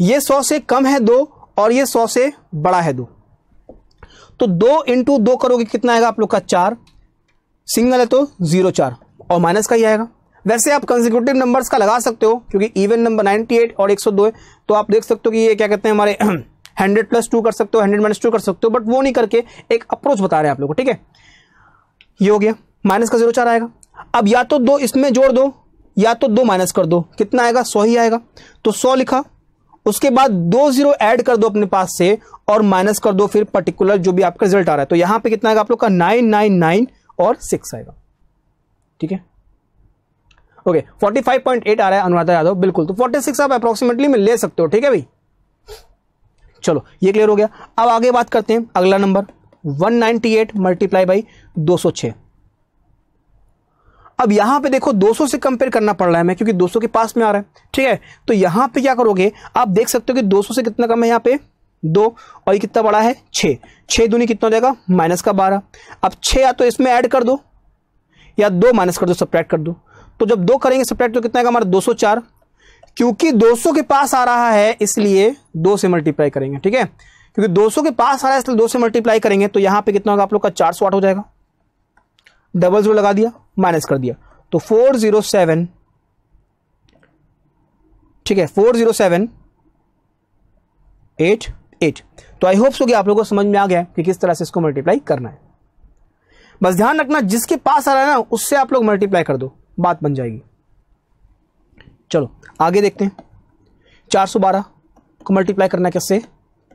ये 100 से कम है दो और ये 100 से बड़ा है दो तो दो इंटू दो करोगे कितना आएगा आप लोग का चार सिंगल है तो जीरो चार और माइनस का ही आएगा वैसे आप कंजिक्यूटिव नंबर्स का लगा सकते हो क्योंकि इवन नंबर 98 और 102 है तो आप देख सकते हो कि ये क्या कहते हैं हमारे हंड्रेड प्लस टू कर सकते हो हंड्रेड माइनस टू कर सकते हो बट वो नहीं करके एक अप्रोच बता रहे हैं आप लोग को ठीक है ये हो गया माइनस का जीरो चार आएगा अब या तो दो इसमें जोड़ दो या तो दो माइनस कर दो कितना आएगा सौ ही आएगा तो सौ लिखा उसके बाद दो जीरो ऐड कर दो अपने पास से और माइनस कर दो फिर पर्टिकुलर जो भी आपका रिजल्ट आ रहा है तो यहां पे कितना आएगा आप लोग का नाइन नाइन नाइन और सिक्स आएगा ठीक है okay forty five point eight आ रहा है अनुराधा यादव बिल्कुल तो फोर्टी सिक्स आप अप्रोक्सीमेटली में ले सकते हो ठीक है भाई चलो ये क्लियर हो गया अब आगे बात करते हैं अगला number one ninety eight multiply by दो सौ छह अब यहां पे देखो 200 से कंपेयर करना पड़ रहा है मैं क्योंकि 200 के पास में आ रहा है ठीक है तो यहां पे क्या करोगे आप देख सकते हो कि 200 से कितना कम है यहां पे दो और ये कितना बड़ा है छ छः दूनी कितना हो जाएगा माइनस का बारह अब छ या तो इसमें ऐड कर दो या दो माइनस कर दो सप्रैक्ट कर दो तो जब दो करेंगे सप्रैक्ट तो कितना हमारा दो क्योंकि सौ के पास आ रहा है इसलिए दो से मल्टीप्लाई करेंगे ठीक है क्योंकि 200 के पास आ रहा है इसलिए दो से मल्टीप्लाई करेंगे तो यहां पे कितना होगा आप लोग का 400 आठ हो जाएगा डबल जो लगा दिया माइनस कर दिया तो फोर जीरो सेवन ठीक है four zero seven eight eight तो आई होप सो कि आप लोगों को समझ में आ गया कि किस तरह से इसको मल्टीप्लाई करना है बस ध्यान रखना जिसके पास आ रहा है ना उससे आप लोग मल्टीप्लाई कर दो बात बन जाएगी चलो आगे देखते हैं चार सौ बारह को मल्टीप्लाई करना किससे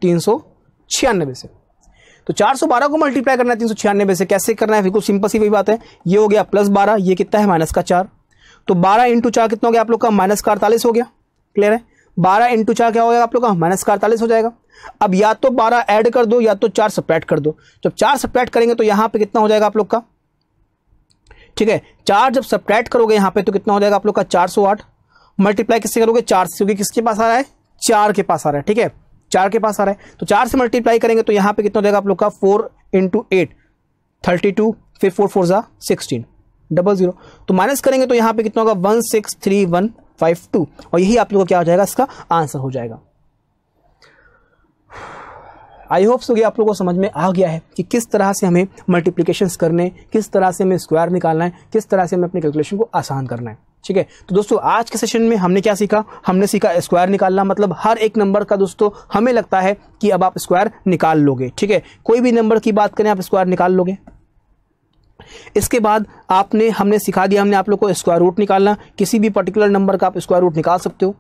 तीन सौ छियानबे से तो 412 को मल्टीप्लाई करना है तीन सौ छियानवे से कैसे करना है बिल्कुल सिंपल सी वही बात है ये हो गया प्लस बारह ये कितना है माइनस का चार तो बारह इंटू चार कितना हो गया आप लोग का माइनस का अड़तालीस हो गया क्लियर है बारह इंटू चार क्या हो गया आप लोग का माइनस का अड़तालीस हो जाएगा अब या तो बारह एड कर दो या तो चार सप्रैट कर दो जब चार सप्रैट करेंगे तो यहाँ पे कितना हो जाएगा आप लोग का ठीक है चार जब सप्रैट करोगे यहाँ पे तो कितना हो जाएगा आप लोग का चार सौ आठ मल्टीप्लाई किससे करोगे चार से क्योंकि किसके पास आ रहा है चार के पास आ रहा है ठीक है चार के पास आ रहा है तो चार से मल्टीप्लाई करेंगे तो यहाँ पे कितना देगा आप लोग का four into eight thirty two फिर फोर फोर ज़ा सिक्सटीन डबल जीरो तो माइनस करेंगे तो यहाँ पे कितना होगा one six three one five two और यही आप लोग का क्या हो जाएगा इसका आंसर हो जाएगा आई होप सो आप लोगों को समझ में आ गया है कि किस तरह से हमें मल्टीप्लीकेशन करने किस तरह से हमें स्क्वायर निकालना है किस तरह से हमें अपने कैलकुलेशन को आसान करना है ठीक है तो दोस्तों आज के सेशन में हमने क्या सीखा हमने सीखा स्क्वायर निकालना मतलब हर एक नंबर का दोस्तों हमें लगता है कि अब आप स्क्वायर निकाल लोगे ठीक है कोई भी नंबर की बात करें आप स्क्वायर निकाल लोगे इसके बाद आपने हमने सिखा दिया हमने आप लोग को स्क्वायर रूट निकालना किसी भी पर्टिकुलर नंबर का आप स्क्वायर रूट निकाल सकते हो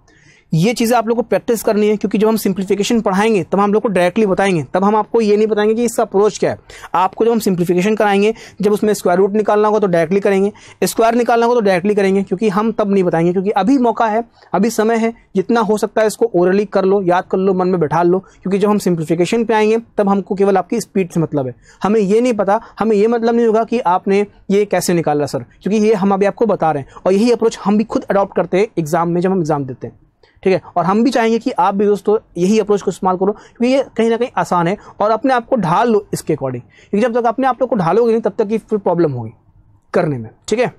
ये चीज़ें आप लोग को प्रैक्टिस करनी है क्योंकि जब हम सिंप्लीफिकेशन पढ़ाएंगे तब हम लोग को डायरेक्टली बताएंगे तब हम आपको ये नहीं बताएंगे कि इसका अप्रोच क्या है आपको जब हम सिंप्लीफिकेशन कराएंगे जब उसमें स्क्वायर रूट निकालना होगा तो डायरेक्टली करेंगे स्क्वायर निकालना होगा तो डायरेक्टली करेंगे क्योंकि हम तब नहीं बताएंगे क्योंकि अभी मौका है अभी समय है जितना हो सकता है इसको ओरली कर लो याद कर लो मन में बैठा लो क्योंकि जब हम सिंप्लीफिकेशन पर आएंगे तब हमको केवल आपकी स्पीड से मतलब है हमें ये नहीं पता हमें ये मतलब नहीं होगा कि आपने ये कैसे निकाला सर क्योंकि ये हम अभी आपको बता रहे हैं और यही अप्रोच हम भी खुद अडॉप्ट करते हैं एग्जाम में जब हम एग्जाम देते हैं ठीक है और हम भी चाहेंगे कि आप भी दोस्तों यही अप्रोच को इस्तेमाल करो क्योंकि ये कहीं ना कहीं आसान है और अपने आप को ढाल लो इसके अकॉर्डिंग क्योंकि जब तक अपने आप लोग को ढालोगे नहीं तब तक ये फिर प्रॉब्लम होगी करने में ठीक है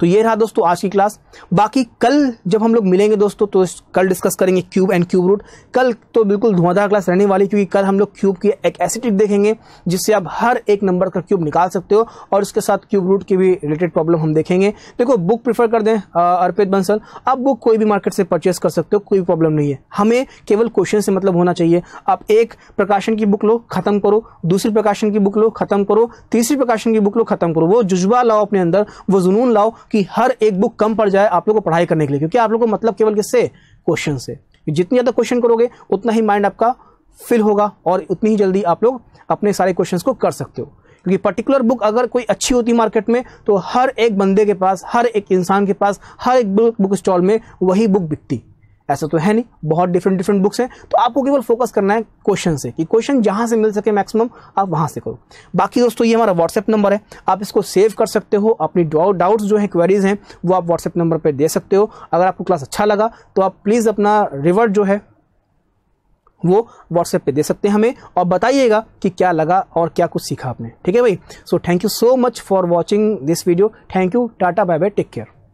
तो ये रहा दोस्तों आज की क्लास बाकी कल जब हम लोग मिलेंगे दोस्तों तो कल डिस्कस करेंगे क्यूब एंड क्यूब रूट कल तो बिल्कुल धुआंधार क्लास रहने वाली क्योंकि कल हम लोग क्यूब की एक ऐसी ट्रिक देखेंगे जिससे आप हर एक नंबर का क्यूब निकाल सकते हो और उसके साथ क्यूब रूट की भी रिलेटेड प्रॉब्लम हम देखेंगे देखो बुक प्रीफर कर दें अर्पित बंसल आप बुक कोई भी मार्केट से परचेस कर सकते हो कोई प्रॉब्लम नहीं है हमें केवल क्वेश्चन से मतलब होना चाहिए आप एक प्रकाशन की बुक लो खत्म करो दूसरी प्रकाशन की बुक लो खत्म करो तीसरी प्रकाशन की बुक लो खत्म करो वो जुज्बा लाओ अपने अंदर वो जुनून लाओ कि हर एक बुक कम पड़ जाए आप लोग को पढ़ाई करने के लिए क्योंकि आप लोग को मतलब केवल किससे क्वेश्चन से जितनी ज़्यादा क्वेश्चन करोगे उतना ही माइंड आपका फिल होगा और उतनी ही जल्दी आप लोग अपने सारे क्वेश्चंस को कर सकते हो क्योंकि पर्टिकुलर बुक अगर कोई अच्छी होती मार्केट में तो हर एक बंदे के पास हर एक इंसान के पास हर एक बुक बुक स्टॉल में वही बुक बिकती ऐसा तो है नहीं बहुत डिफरेंट डिफरेंट बुक्स हैं तो आपको केवल फोकस करना है क्वेश्चन से कि क्वेश्चन जहाँ से मिल सके मैक्सिमम आप वहाँ से करो बाकी दोस्तों ये हमारा व्हाट्सएप नंबर है आप इसको सेव कर सकते हो अपनी डाउट्स जो है क्वेरीज़ हैं वो आप व्हाट्सएप नंबर पर दे सकते हो अगर आपको क्लास अच्छा लगा तो आप प्लीज़ अपना रिवर्ट जो है वो व्हाट्सएप पे दे सकते हैं हमें और बताइएगा कि क्या लगा और क्या कुछ सीखा आपने ठीक है भाई so thank you so much for watching this video thank you tata bye bye take care